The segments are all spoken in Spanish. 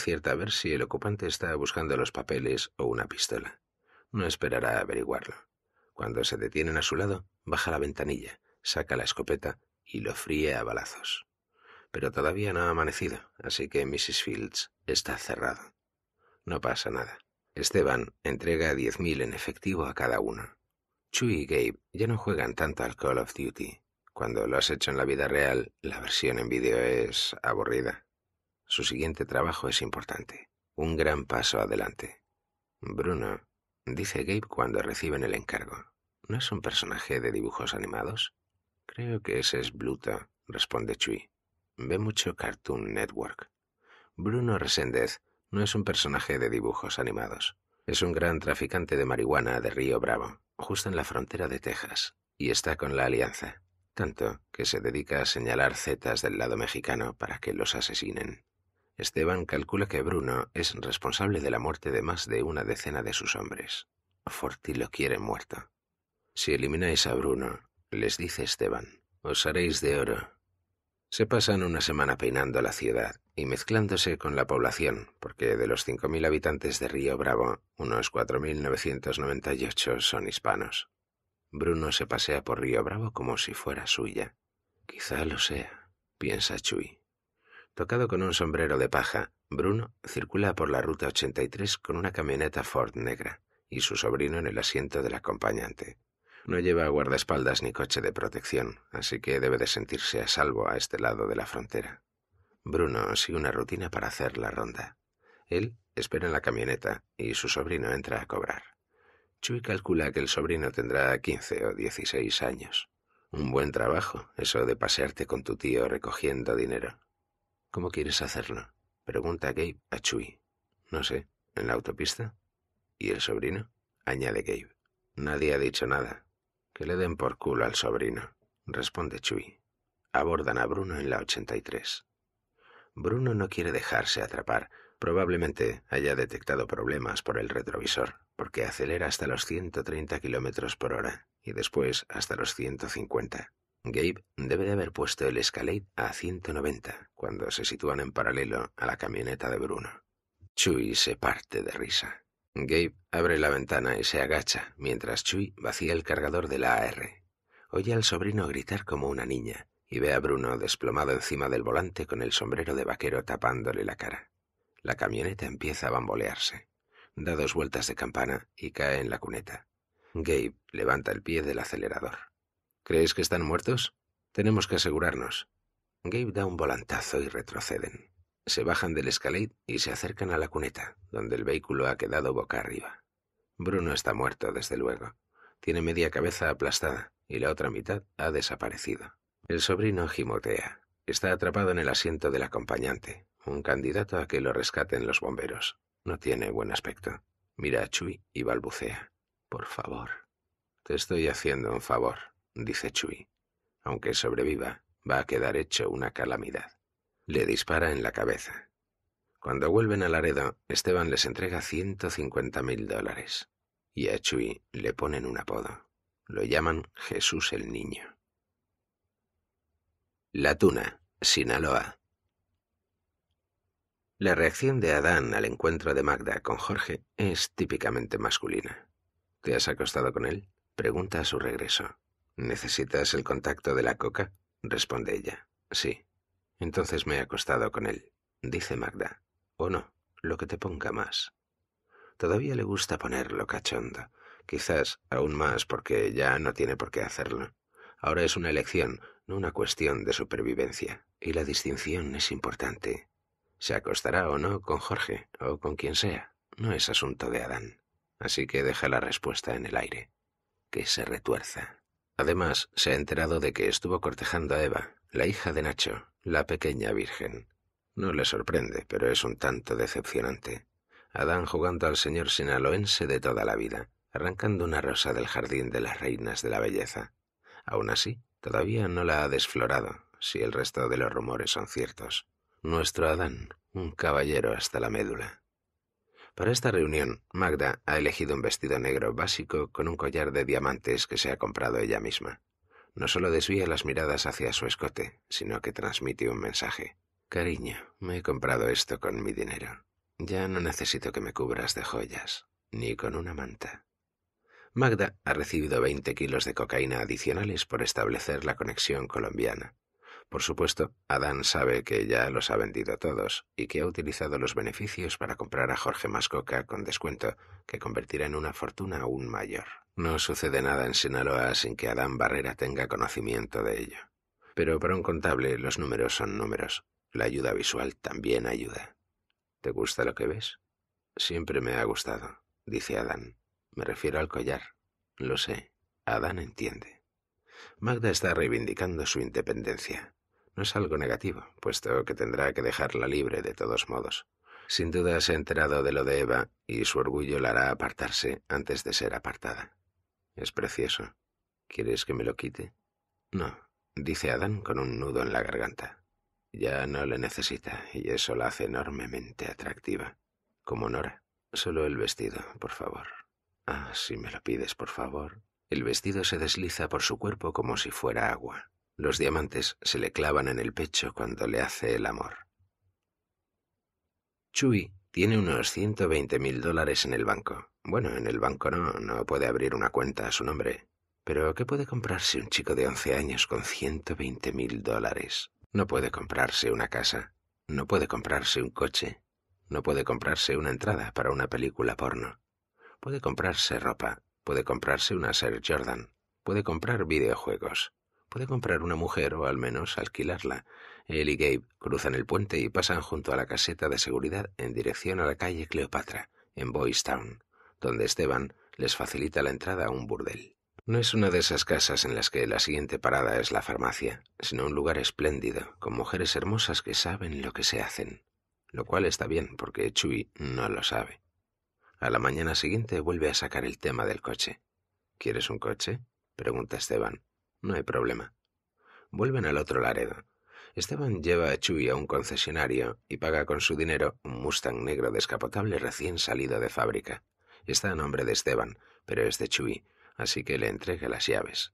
cierta a ver si el ocupante está buscando los papeles o una pistola. No esperará averiguarlo. Cuando se detienen a su lado, baja la ventanilla, saca la escopeta y lo fríe a balazos. Pero todavía no ha amanecido, así que Mrs. Fields está cerrado. No pasa nada. Esteban entrega diez mil en efectivo a cada uno. Chuy y Gabe ya no juegan tanto al Call of Duty. Cuando lo has hecho en la vida real, la versión en vídeo es aburrida. Su siguiente trabajo es importante. Un gran paso adelante. Bruno, dice Gabe cuando reciben el encargo. ¿No es un personaje de dibujos animados? Creo que ese es Bluto, responde Chui. Ve mucho Cartoon Network. Bruno Reséndez no es un personaje de dibujos animados. Es un gran traficante de marihuana de Río Bravo, justo en la frontera de Texas, y está con la Alianza, tanto que se dedica a señalar zetas del lado mexicano para que los asesinen. Esteban calcula que Bruno es responsable de la muerte de más de una decena de sus hombres. Forti lo quiere muerto. Si elimináis a Bruno, les dice Esteban, os haréis de oro. Se pasan una semana peinando la ciudad y mezclándose con la población, porque de los cinco 5.000 habitantes de Río Bravo, unos cuatro mil ocho son hispanos. Bruno se pasea por Río Bravo como si fuera suya. Quizá lo sea, piensa Chuy tocado con un sombrero de paja, Bruno circula por la ruta 83 con una camioneta Ford negra y su sobrino en el asiento del acompañante. No lleva guardaespaldas ni coche de protección, así que debe de sentirse a salvo a este lado de la frontera. Bruno sigue una rutina para hacer la ronda. Él espera en la camioneta y su sobrino entra a cobrar. Chuy calcula que el sobrino tendrá quince o dieciséis años. Un buen trabajo, eso de pasearte con tu tío recogiendo dinero. ¿Cómo quieres hacerlo? Pregunta Gabe a Chuy. No sé, ¿en la autopista? ¿Y el sobrino? Añade Gabe. Nadie ha dicho nada. Que le den por culo al sobrino, responde Chuy. Abordan a Bruno en la 83. Bruno no quiere dejarse atrapar. Probablemente haya detectado problemas por el retrovisor, porque acelera hasta los 130 kilómetros por hora y después hasta los 150. Gabe debe de haber puesto el Escalade a 190 cuando se sitúan en paralelo a la camioneta de Bruno. Chuy se parte de risa. Gabe abre la ventana y se agacha mientras Chuy vacía el cargador de la AR. Oye al sobrino gritar como una niña y ve a Bruno desplomado encima del volante con el sombrero de vaquero tapándole la cara. La camioneta empieza a bambolearse. Da dos vueltas de campana y cae en la cuneta. Gabe levanta el pie del acelerador. ¿Crees que están muertos? Tenemos que asegurarnos. Gabe da un volantazo y retroceden. Se bajan del escalade y se acercan a la cuneta, donde el vehículo ha quedado boca arriba. Bruno está muerto, desde luego. Tiene media cabeza aplastada y la otra mitad ha desaparecido. El sobrino gimotea. Está atrapado en el asiento del acompañante, un candidato a que lo rescaten los bomberos. No tiene buen aspecto. Mira a Chuy y balbucea. Por favor. Te estoy haciendo un favor dice Chui. Aunque sobreviva, va a quedar hecho una calamidad. Le dispara en la cabeza. Cuando vuelven a Laredo, Esteban les entrega cincuenta mil dólares. Y a Chui le ponen un apodo. Lo llaman Jesús el Niño. La Tuna, Sinaloa. La reacción de Adán al encuentro de Magda con Jorge es típicamente masculina. ¿Te has acostado con él? Pregunta a su regreso. ¿Necesitas el contacto de la coca? responde ella. Sí. Entonces me he acostado con él, dice Magda. O no, lo que te ponga más. Todavía le gusta ponerlo cachondo, quizás aún más porque ya no tiene por qué hacerlo. Ahora es una elección, no una cuestión de supervivencia, y la distinción es importante. Se acostará o no con Jorge o con quien sea, no es asunto de Adán. Así que deja la respuesta en el aire, que se retuerza. Además, se ha enterado de que estuvo cortejando a Eva, la hija de Nacho, la pequeña virgen. No le sorprende, pero es un tanto decepcionante. Adán jugando al señor sinaloense de toda la vida, arrancando una rosa del jardín de las reinas de la belleza. Aún así, todavía no la ha desflorado, si el resto de los rumores son ciertos. Nuestro Adán, un caballero hasta la médula. Para esta reunión, Magda ha elegido un vestido negro básico con un collar de diamantes que se ha comprado ella misma. No solo desvía las miradas hacia su escote, sino que transmite un mensaje. Cariño, me he comprado esto con mi dinero. Ya no necesito que me cubras de joyas, ni con una manta. Magda ha recibido 20 kilos de cocaína adicionales por establecer la conexión colombiana. Por supuesto, Adán sabe que ya los ha vendido todos y que ha utilizado los beneficios para comprar a Jorge Mascoca con descuento, que convertirá en una fortuna aún mayor. No sucede nada en Sinaloa sin que Adán Barrera tenga conocimiento de ello. Pero para un contable los números son números. La ayuda visual también ayuda. ¿Te gusta lo que ves? Siempre me ha gustado, dice Adán. Me refiero al collar. Lo sé, Adán entiende. Magda está reivindicando su independencia. No es algo negativo, puesto que tendrá que dejarla libre de todos modos. Sin duda se ha enterado de lo de Eva y su orgullo la hará apartarse antes de ser apartada. Es precioso. ¿Quieres que me lo quite? No, dice Adán con un nudo en la garganta. Ya no le necesita y eso la hace enormemente atractiva. Como Nora. Solo el vestido, por favor. Ah, si me lo pides, por favor. El vestido se desliza por su cuerpo como si fuera agua. Los diamantes se le clavan en el pecho cuando le hace el amor. Chuy tiene unos 120 mil dólares en el banco. Bueno, en el banco no, no puede abrir una cuenta a su nombre. Pero ¿qué puede comprarse un chico de 11 años con 120 mil dólares? No puede comprarse una casa, no puede comprarse un coche, no puede comprarse una entrada para una película porno. Puede comprarse ropa, puede comprarse una Ser Jordan, puede comprar videojuegos, Puede comprar una mujer o al menos alquilarla. Él y Gabe cruzan el puente y pasan junto a la caseta de seguridad en dirección a la calle Cleopatra, en Boys Town, donde Esteban les facilita la entrada a un burdel. No es una de esas casas en las que la siguiente parada es la farmacia, sino un lugar espléndido, con mujeres hermosas que saben lo que se hacen. Lo cual está bien, porque Chui no lo sabe. A la mañana siguiente vuelve a sacar el tema del coche. ¿Quieres un coche? pregunta Esteban. No hay problema. Vuelven al otro Laredo. Esteban lleva a Chuy a un concesionario y paga con su dinero un Mustang negro descapotable recién salido de fábrica. Está a nombre de Esteban, pero es de Chuy, así que le entrega las llaves.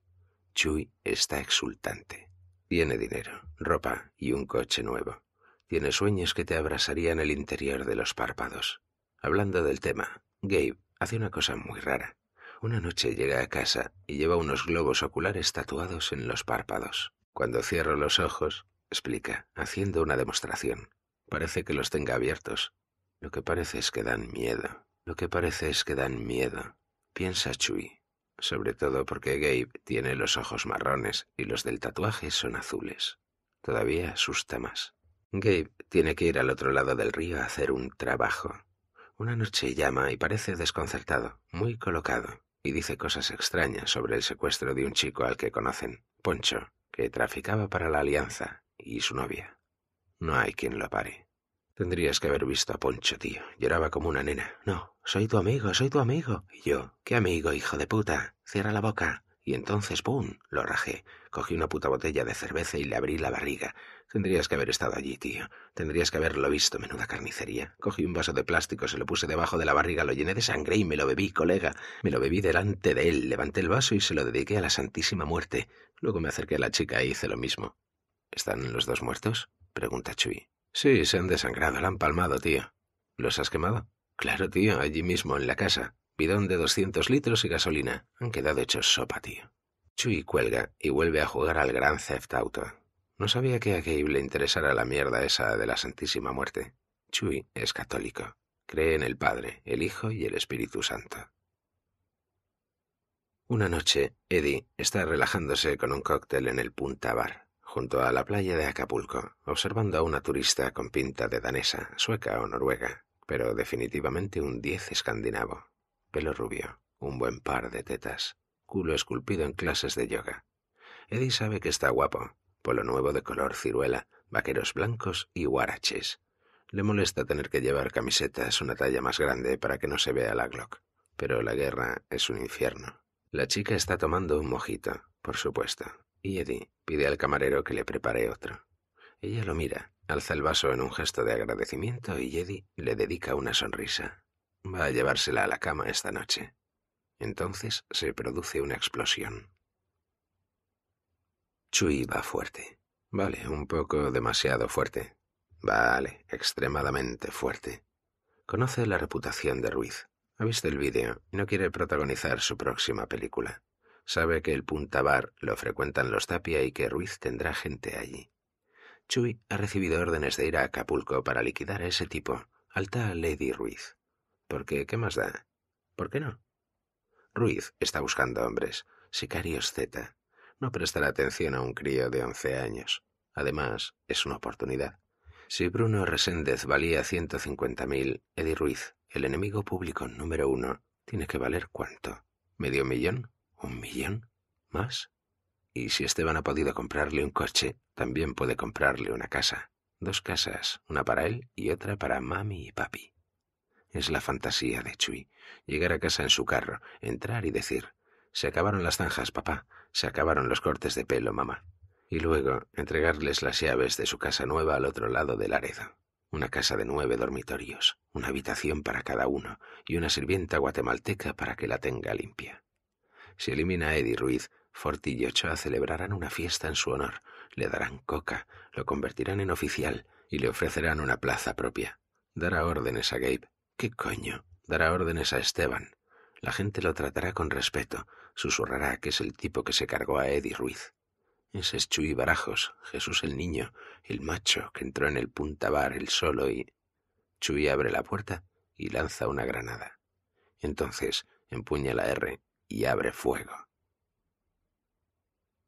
Chuy está exultante. Tiene dinero, ropa y un coche nuevo. Tiene sueños que te abrasarían el interior de los párpados. Hablando del tema, Gabe hace una cosa muy rara. Una noche llega a casa y lleva unos globos oculares tatuados en los párpados. Cuando cierro los ojos, explica, haciendo una demostración. Parece que los tenga abiertos. Lo que parece es que dan miedo. Lo que parece es que dan miedo. Piensa Chuy, sobre todo porque Gabe tiene los ojos marrones y los del tatuaje son azules. Todavía asusta más. Gabe tiene que ir al otro lado del río a hacer un trabajo. Una noche llama y parece desconcertado, muy colocado y dice cosas extrañas sobre el secuestro de un chico al que conocen, Poncho, que traficaba para la Alianza, y su novia. No hay quien lo pare. Tendrías que haber visto a Poncho, tío. Lloraba como una nena. No, soy tu amigo, soy tu amigo. Y yo, ¿qué amigo, hijo de puta? Cierra la boca. Y entonces, ¡pum!, lo rajé. Cogí una puta botella de cerveza y le abrí la barriga. Tendrías que haber estado allí, tío. Tendrías que haberlo visto, menuda carnicería. Cogí un vaso de plástico, se lo puse debajo de la barriga, lo llené de sangre y me lo bebí, colega. Me lo bebí delante de él. Levanté el vaso y se lo dediqué a la Santísima Muerte. Luego me acerqué a la chica e hice lo mismo. ¿Están los dos muertos? pregunta Chuy. Sí, se han desangrado, la han palmado, tío. ¿Los has quemado? Claro, tío, allí mismo, en la casa bidón de 200 litros y gasolina. Han quedado hechos sopa, tío. Chuy cuelga y vuelve a jugar al gran Theft Auto. No sabía que a Gabe le interesara la mierda esa de la Santísima Muerte. Chuy es católico. Cree en el Padre, el Hijo y el Espíritu Santo. Una noche, Eddie está relajándose con un cóctel en el Punta Bar, junto a la playa de Acapulco, observando a una turista con pinta de danesa, sueca o noruega, pero definitivamente un diez escandinavo pelo rubio, un buen par de tetas, culo esculpido en clases de yoga. Eddie sabe que está guapo, polo nuevo de color ciruela, vaqueros blancos y guaraches. Le molesta tener que llevar camisetas una talla más grande para que no se vea la Glock, pero la guerra es un infierno. La chica está tomando un mojito, por supuesto, y Eddie pide al camarero que le prepare otro. Ella lo mira, alza el vaso en un gesto de agradecimiento y Eddie le dedica una sonrisa. Va a llevársela a la cama esta noche. Entonces se produce una explosión. Chuy va fuerte. Vale, un poco demasiado fuerte. Vale, extremadamente fuerte. Conoce la reputación de Ruiz. Ha visto el vídeo y no quiere protagonizar su próxima película. Sabe que el Punta Bar lo frecuentan los tapia y que Ruiz tendrá gente allí. Chuy ha recibido órdenes de ir a Acapulco para liquidar a ese tipo, Alta Lady Ruiz. Porque, ¿qué más da? ¿Por qué no? Ruiz está buscando hombres, sicarios Z. No prestará atención a un crío de once años. Además, es una oportunidad. Si Bruno Reséndez valía 150.000, Eddie Ruiz, el enemigo público número uno, tiene que valer cuánto? ¿Medio millón? ¿Un millón? ¿Más? Y si Esteban ha podido comprarle un coche, también puede comprarle una casa. Dos casas, una para él y otra para mami y papi. Es la fantasía de Chuy. Llegar a casa en su carro, entrar y decir, se acabaron las zanjas, papá, se acabaron los cortes de pelo, mamá. Y luego entregarles las llaves de su casa nueva al otro lado del Aredo. Una casa de nueve dormitorios, una habitación para cada uno y una sirvienta guatemalteca para que la tenga limpia. Si elimina a Eddie Ruiz, Forti y Ochoa celebrarán una fiesta en su honor, le darán coca, lo convertirán en oficial y le ofrecerán una plaza propia. Dará órdenes a Gabe ¿Qué coño? Dará órdenes a Esteban. La gente lo tratará con respeto. Susurrará que es el tipo que se cargó a Eddie Ruiz. Ese es Chuy Barajos, Jesús el niño, el macho que entró en el punta bar el solo y... Chuy abre la puerta y lanza una granada. Entonces empuña la R y abre fuego.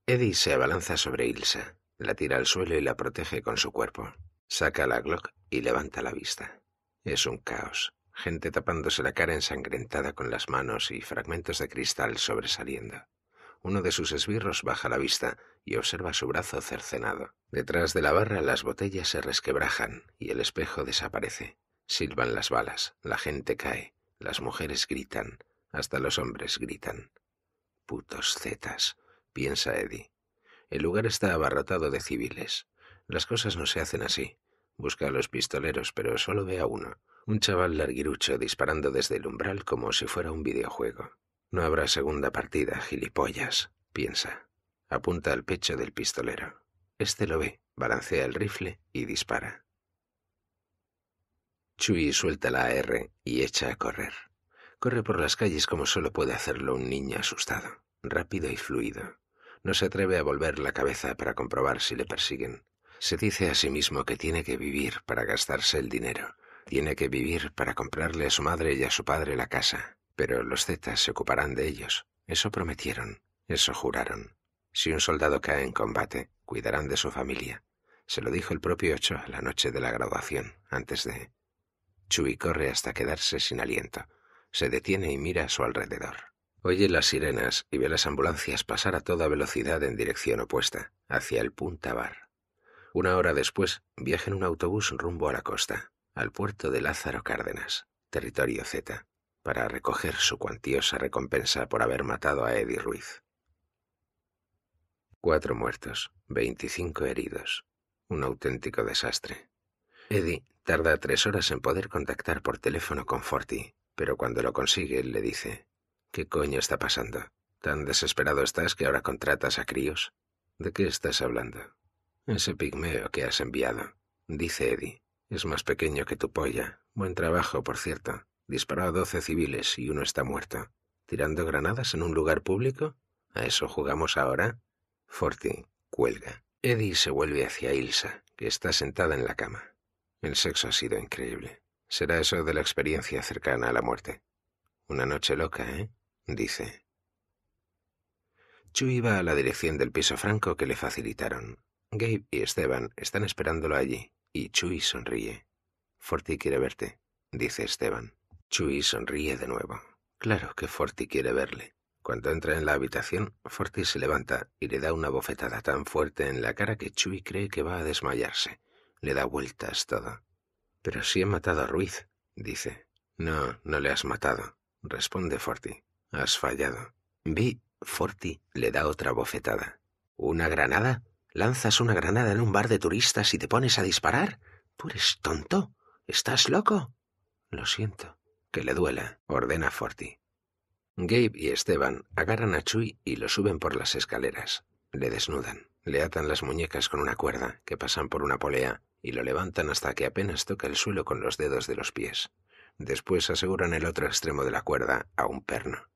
Eddie se abalanza sobre Ilsa, la tira al suelo y la protege con su cuerpo. Saca la Glock y levanta la vista. Es un caos gente tapándose la cara ensangrentada con las manos y fragmentos de cristal sobresaliendo. Uno de sus esbirros baja la vista y observa su brazo cercenado. Detrás de la barra las botellas se resquebrajan y el espejo desaparece. Silban las balas, la gente cae, las mujeres gritan, hasta los hombres gritan. Putos zetas, piensa Eddie. El lugar está abarrotado de civiles. Las cosas no se hacen así. Busca a los pistoleros, pero solo ve a uno un chaval larguirucho disparando desde el umbral como si fuera un videojuego. No habrá segunda partida, gilipollas, piensa. Apunta al pecho del pistolero. Este lo ve, balancea el rifle y dispara. Chuy suelta la AR y echa a correr. Corre por las calles como solo puede hacerlo un niño asustado, rápido y fluido. No se atreve a volver la cabeza para comprobar si le persiguen. Se dice a sí mismo que tiene que vivir para gastarse el dinero, tiene que vivir para comprarle a su madre y a su padre la casa, pero los Zetas se ocuparán de ellos. Eso prometieron, eso juraron. Si un soldado cae en combate, cuidarán de su familia. Se lo dijo el propio a la noche de la graduación, antes de... Chuy corre hasta quedarse sin aliento. Se detiene y mira a su alrededor. Oye las sirenas y ve las ambulancias pasar a toda velocidad en dirección opuesta, hacia el Punta Bar. Una hora después, viaja en un autobús rumbo a la costa al puerto de Lázaro Cárdenas, territorio Z, para recoger su cuantiosa recompensa por haber matado a Eddie Ruiz. Cuatro muertos, veinticinco heridos. Un auténtico desastre. Eddie tarda tres horas en poder contactar por teléfono con Forti, pero cuando lo consigue le dice, ¿Qué coño está pasando? ¿Tan desesperado estás que ahora contratas a críos? ¿De qué estás hablando? Ese pigmeo que has enviado, dice Eddie, es más pequeño que tu polla. Buen trabajo, por cierto. Disparó a doce civiles y uno está muerto. ¿Tirando granadas en un lugar público? ¿A eso jugamos ahora? Forti cuelga. Eddie se vuelve hacia Ilsa, que está sentada en la cama. El sexo ha sido increíble. Será eso de la experiencia cercana a la muerte. Una noche loca, ¿eh? dice. Chu iba a la dirección del piso franco que le facilitaron. Gabe y Esteban están esperándolo allí. Y Chuy sonríe. «Forty quiere verte, dice Esteban. Chuy sonríe de nuevo. Claro que Forty quiere verle. Cuando entra en la habitación, Forty se levanta y le da una bofetada tan fuerte en la cara que Chuy cree que va a desmayarse. Le da vueltas todo. Pero si he matado a Ruiz, dice. No, no le has matado, responde Forty. Has fallado. Vi, Forty». le da otra bofetada. ¿Una granada? ¿Lanzas una granada en un bar de turistas y te pones a disparar? ¿Tú eres tonto? ¿Estás loco? Lo siento. Que le duela, ordena Forti. Gabe y Esteban agarran a Chuy y lo suben por las escaleras. Le desnudan, le atan las muñecas con una cuerda que pasan por una polea y lo levantan hasta que apenas toca el suelo con los dedos de los pies. Después aseguran el otro extremo de la cuerda a un perno.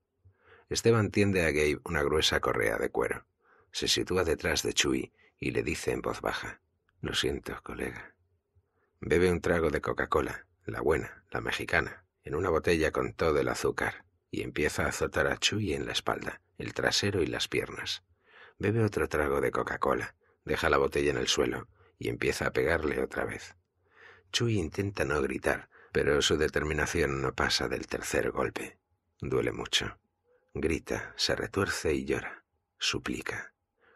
Esteban tiende a Gabe una gruesa correa de cuero. Se sitúa detrás de Chuy y le dice en voz baja, Lo siento, colega. Bebe un trago de Coca-Cola, la buena, la mexicana, en una botella con todo el azúcar, y empieza a azotar a Chuy en la espalda, el trasero y las piernas. Bebe otro trago de Coca-Cola, deja la botella en el suelo y empieza a pegarle otra vez. Chuy intenta no gritar, pero su determinación no pasa del tercer golpe. Duele mucho. Grita, se retuerce y llora. Suplica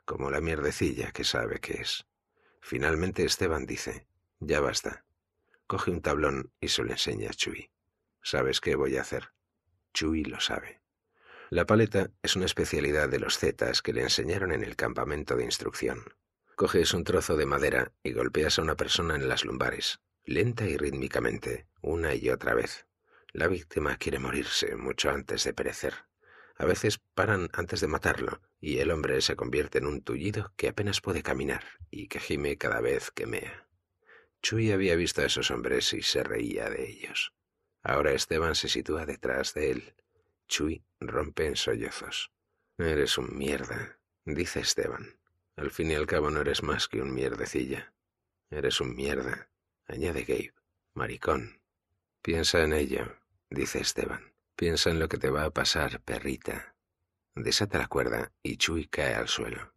como la mierdecilla que sabe que es. Finalmente Esteban dice, ya basta. Coge un tablón y se lo enseña a Chuy. ¿Sabes qué voy a hacer? Chuy lo sabe. La paleta es una especialidad de los zetas que le enseñaron en el campamento de instrucción. Coges un trozo de madera y golpeas a una persona en las lumbares, lenta y rítmicamente, una y otra vez. La víctima quiere morirse mucho antes de perecer. A veces paran antes de matarlo, y el hombre se convierte en un tullido que apenas puede caminar y que gime cada vez que mea. Chuy había visto a esos hombres y se reía de ellos. Ahora Esteban se sitúa detrás de él. Chuy rompe en sollozos. Eres un mierda, dice Esteban. Al fin y al cabo no eres más que un mierdecilla. Eres un mierda, añade Gabe. Maricón. Piensa en ello, dice Esteban. Piensa en lo que te va a pasar, perrita. Desata la cuerda y Chuy cae al suelo.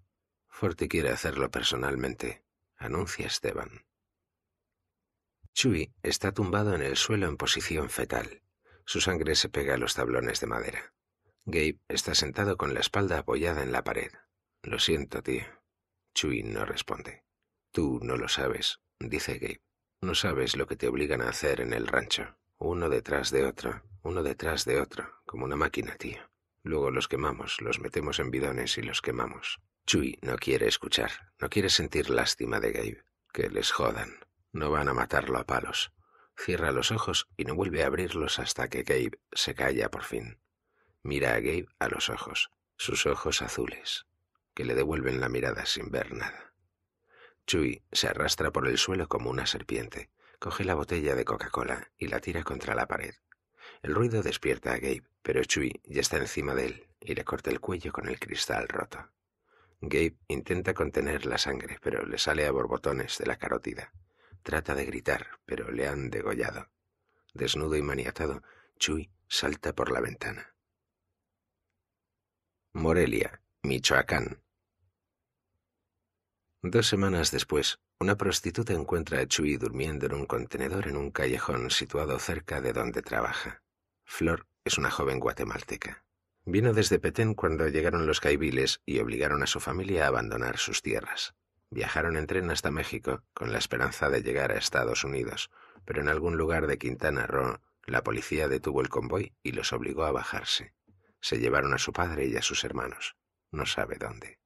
Forti quiere hacerlo personalmente, anuncia Esteban. Chuy está tumbado en el suelo en posición fetal. Su sangre se pega a los tablones de madera. Gabe está sentado con la espalda apoyada en la pared. Lo siento, tío. Chuy no responde. Tú no lo sabes, dice Gabe. No sabes lo que te obligan a hacer en el rancho. Uno detrás de otro, uno detrás de otro, como una máquina, tío. Luego los quemamos, los metemos en bidones y los quemamos. Chui no quiere escuchar, no quiere sentir lástima de Gabe. Que les jodan. No van a matarlo a palos. Cierra los ojos y no vuelve a abrirlos hasta que Gabe se calla por fin. Mira a Gabe a los ojos, sus ojos azules, que le devuelven la mirada sin ver nada. Chui se arrastra por el suelo como una serpiente. Coge la botella de Coca-Cola y la tira contra la pared. El ruido despierta a Gabe, pero Chui ya está encima de él y le corta el cuello con el cristal roto. Gabe intenta contener la sangre, pero le sale a borbotones de la carótida. Trata de gritar, pero le han degollado. Desnudo y maniatado, Chuy salta por la ventana. Morelia, Michoacán. Dos semanas después, una prostituta encuentra a Chuy durmiendo en un contenedor en un callejón situado cerca de donde trabaja. Flor es una joven guatemalteca. Vino desde Petén cuando llegaron los caibiles y obligaron a su familia a abandonar sus tierras. Viajaron en tren hasta México con la esperanza de llegar a Estados Unidos, pero en algún lugar de Quintana Roo la policía detuvo el convoy y los obligó a bajarse. Se llevaron a su padre y a sus hermanos. No sabe dónde.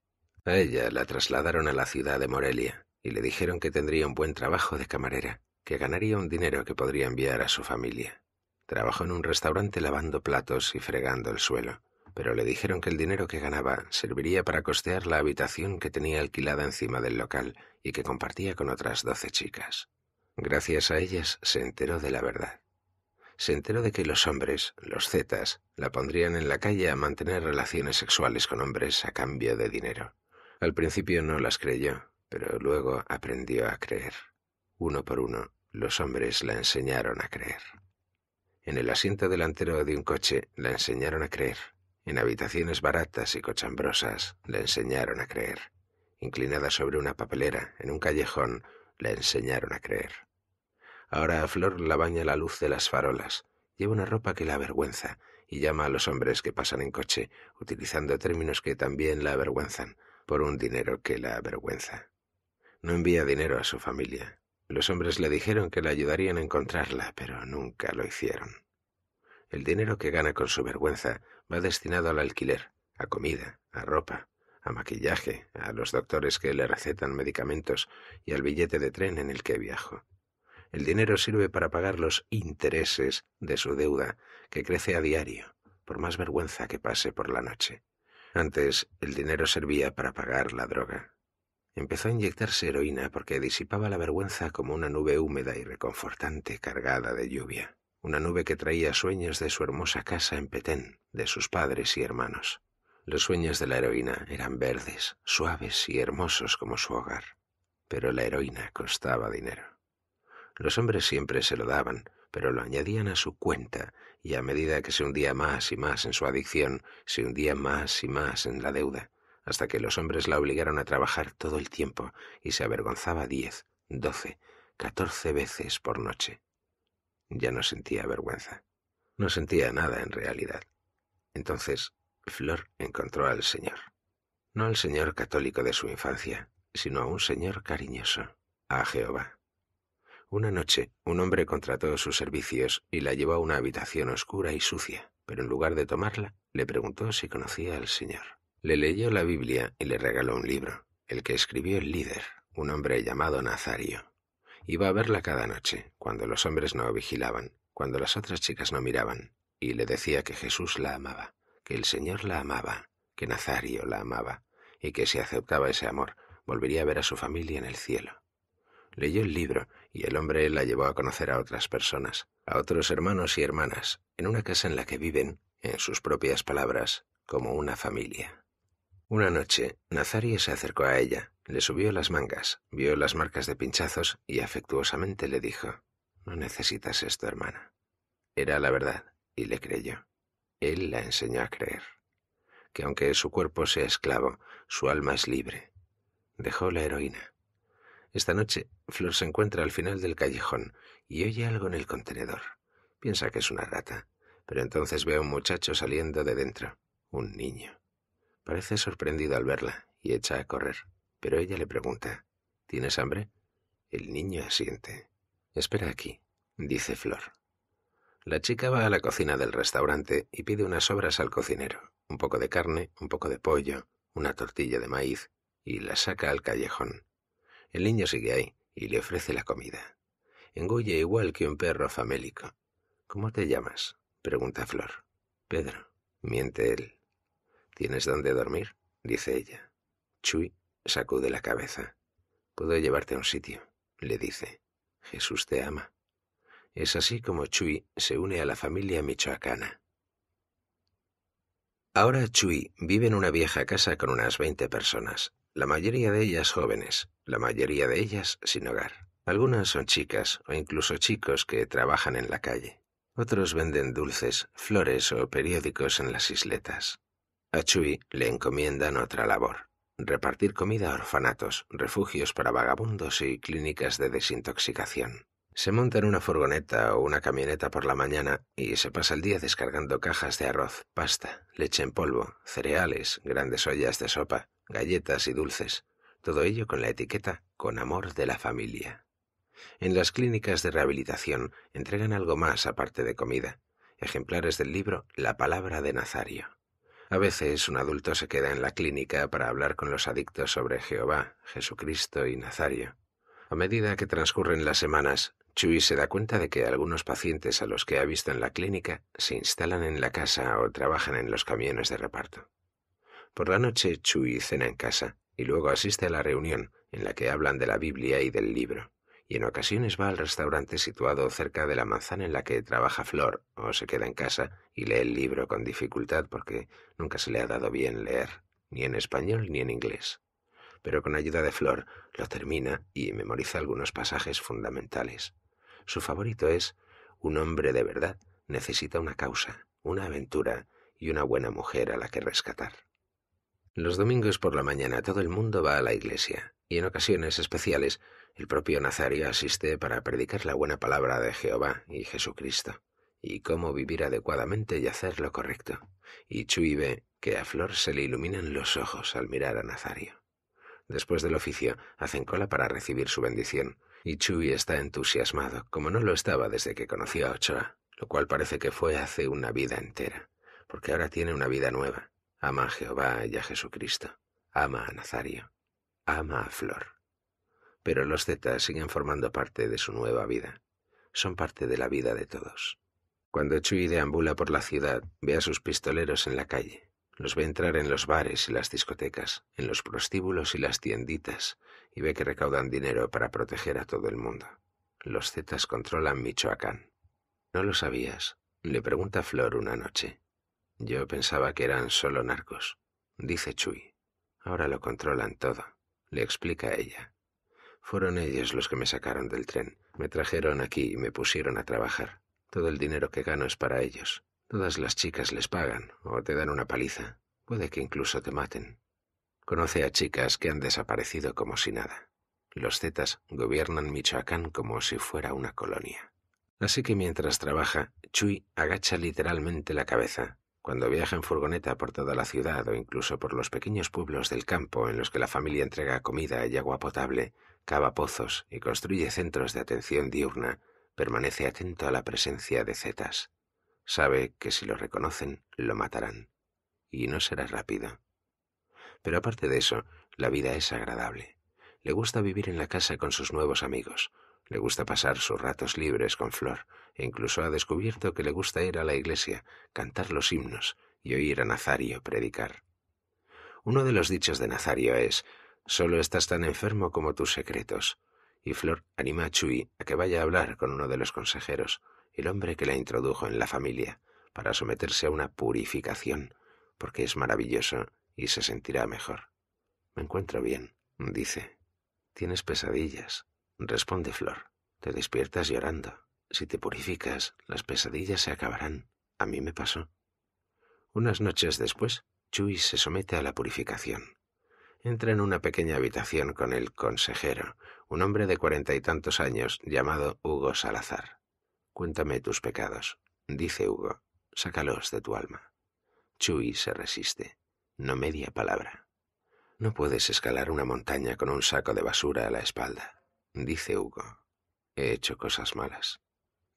A ella la trasladaron a la ciudad de Morelia, y le dijeron que tendría un buen trabajo de camarera, que ganaría un dinero que podría enviar a su familia. Trabajó en un restaurante lavando platos y fregando el suelo, pero le dijeron que el dinero que ganaba serviría para costear la habitación que tenía alquilada encima del local y que compartía con otras doce chicas. Gracias a ellas se enteró de la verdad. Se enteró de que los hombres, los zetas, la pondrían en la calle a mantener relaciones sexuales con hombres a cambio de dinero. Al principio no las creyó, pero luego aprendió a creer. Uno por uno, los hombres la enseñaron a creer. En el asiento delantero de un coche la enseñaron a creer. En habitaciones baratas y cochambrosas la enseñaron a creer. Inclinada sobre una papelera, en un callejón, la enseñaron a creer. Ahora a Flor la baña la luz de las farolas. Lleva una ropa que la avergüenza y llama a los hombres que pasan en coche, utilizando términos que también la avergüenzan, por un dinero que la avergüenza. No envía dinero a su familia. Los hombres le dijeron que le ayudarían a encontrarla, pero nunca lo hicieron. El dinero que gana con su vergüenza va destinado al alquiler, a comida, a ropa, a maquillaje, a los doctores que le recetan medicamentos y al billete de tren en el que viajo. El dinero sirve para pagar los intereses de su deuda, que crece a diario, por más vergüenza que pase por la noche. Antes el dinero servía para pagar la droga, Empezó a inyectarse heroína porque disipaba la vergüenza como una nube húmeda y reconfortante cargada de lluvia, una nube que traía sueños de su hermosa casa en Petén, de sus padres y hermanos. Los sueños de la heroína eran verdes, suaves y hermosos como su hogar, pero la heroína costaba dinero. Los hombres siempre se lo daban, pero lo añadían a su cuenta, y a medida que se hundía más y más en su adicción, se hundía más y más en la deuda, hasta que los hombres la obligaron a trabajar todo el tiempo y se avergonzaba diez, doce, catorce veces por noche. Ya no sentía vergüenza. No sentía nada en realidad. Entonces, Flor encontró al Señor. No al Señor católico de su infancia, sino a un Señor cariñoso, a Jehová. Una noche, un hombre contrató sus servicios y la llevó a una habitación oscura y sucia, pero en lugar de tomarla, le preguntó si conocía al Señor. Le leyó la Biblia y le regaló un libro, el que escribió el líder, un hombre llamado Nazario. Iba a verla cada noche, cuando los hombres no vigilaban, cuando las otras chicas no miraban, y le decía que Jesús la amaba, que el Señor la amaba, que Nazario la amaba, y que si aceptaba ese amor, volvería a ver a su familia en el cielo. Leyó el libro y el hombre la llevó a conocer a otras personas, a otros hermanos y hermanas, en una casa en la que viven, en sus propias palabras, como una familia. Una noche, Nazario se acercó a ella, le subió las mangas, vio las marcas de pinchazos y afectuosamente le dijo, No necesitas esto, hermana. Era la verdad, y le creyó. Él la enseñó a creer, que aunque su cuerpo sea esclavo, su alma es libre. Dejó la heroína. Esta noche, Flor se encuentra al final del callejón y oye algo en el contenedor. Piensa que es una rata, pero entonces ve a un muchacho saliendo de dentro, un niño. Parece sorprendido al verla y echa a correr, pero ella le pregunta, ¿Tienes hambre? El niño asiente. Espera aquí, dice Flor. La chica va a la cocina del restaurante y pide unas sobras al cocinero, un poco de carne, un poco de pollo, una tortilla de maíz, y la saca al callejón. El niño sigue ahí y le ofrece la comida. Engulle igual que un perro famélico. ¿Cómo te llamas? pregunta Flor. Pedro, miente él. ¿Tienes dónde dormir? dice ella. Chui sacude la cabeza. Puedo llevarte a un sitio, le dice. Jesús te ama. Es así como Chui se une a la familia michoacana. Ahora Chui vive en una vieja casa con unas veinte personas, la mayoría de ellas jóvenes, la mayoría de ellas sin hogar. Algunas son chicas o incluso chicos que trabajan en la calle. Otros venden dulces, flores o periódicos en las isletas. A le encomiendan otra labor, repartir comida a orfanatos, refugios para vagabundos y clínicas de desintoxicación. Se monta en una furgoneta o una camioneta por la mañana y se pasa el día descargando cajas de arroz, pasta, leche en polvo, cereales, grandes ollas de sopa, galletas y dulces, todo ello con la etiqueta Con amor de la familia. En las clínicas de rehabilitación entregan algo más aparte de comida, ejemplares del libro La palabra de Nazario. A veces un adulto se queda en la clínica para hablar con los adictos sobre Jehová, Jesucristo y Nazario. A medida que transcurren las semanas, Chuy se da cuenta de que algunos pacientes a los que ha visto en la clínica se instalan en la casa o trabajan en los camiones de reparto. Por la noche, Chuy cena en casa y luego asiste a la reunión en la que hablan de la Biblia y del libro y en ocasiones va al restaurante situado cerca de la manzana en la que trabaja Flor, o se queda en casa y lee el libro con dificultad porque nunca se le ha dado bien leer, ni en español ni en inglés. Pero con ayuda de Flor lo termina y memoriza algunos pasajes fundamentales. Su favorito es Un hombre de verdad necesita una causa, una aventura y una buena mujer a la que rescatar. Los domingos por la mañana todo el mundo va a la iglesia, y en ocasiones especiales el propio Nazario asiste para predicar la buena palabra de Jehová y Jesucristo, y cómo vivir adecuadamente y hacer lo correcto. Y Chuy ve que a Flor se le iluminan los ojos al mirar a Nazario. Después del oficio, hacen cola para recibir su bendición, y Chuy está entusiasmado, como no lo estaba desde que conoció a Ochoa, lo cual parece que fue hace una vida entera, porque ahora tiene una vida nueva. Ama a Jehová y a Jesucristo. Ama a Nazario. Ama a Flor pero los Zetas siguen formando parte de su nueva vida. Son parte de la vida de todos. Cuando Chuy deambula por la ciudad, ve a sus pistoleros en la calle. Los ve entrar en los bares y las discotecas, en los prostíbulos y las tienditas, y ve que recaudan dinero para proteger a todo el mundo. Los Zetas controlan Michoacán. ¿No lo sabías? Le pregunta Flor una noche. Yo pensaba que eran solo narcos, dice Chuy. Ahora lo controlan todo, le explica ella. Fueron ellos los que me sacaron del tren, me trajeron aquí y me pusieron a trabajar. Todo el dinero que gano es para ellos. Todas las chicas les pagan o te dan una paliza. Puede que incluso te maten. Conoce a chicas que han desaparecido como si nada. Los Zetas gobiernan Michoacán como si fuera una colonia. Así que mientras trabaja, Chuy agacha literalmente la cabeza. Cuando viaja en furgoneta por toda la ciudad o incluso por los pequeños pueblos del campo en los que la familia entrega comida y agua potable, cava pozos y construye centros de atención diurna, permanece atento a la presencia de zetas. Sabe que si lo reconocen, lo matarán. Y no será rápido. Pero aparte de eso, la vida es agradable. Le gusta vivir en la casa con sus nuevos amigos. Le gusta pasar sus ratos libres con Flor, e incluso ha descubierto que le gusta ir a la iglesia, cantar los himnos y oír a Nazario predicar. Uno de los dichos de Nazario es Solo estás tan enfermo como tus secretos. Y Flor anima a Chui a que vaya a hablar con uno de los consejeros, el hombre que la introdujo en la familia, para someterse a una purificación, porque es maravilloso y se sentirá mejor. Me encuentro bien, dice. Tienes pesadillas, responde Flor. Te despiertas llorando. Si te purificas, las pesadillas se acabarán. A mí me pasó. Unas noches después, Chui se somete a la purificación entra en una pequeña habitación con el consejero, un hombre de cuarenta y tantos años llamado Hugo Salazar. Cuéntame tus pecados, dice Hugo, sácalos de tu alma. Chuy se resiste, no media palabra. No puedes escalar una montaña con un saco de basura a la espalda, dice Hugo. He hecho cosas malas.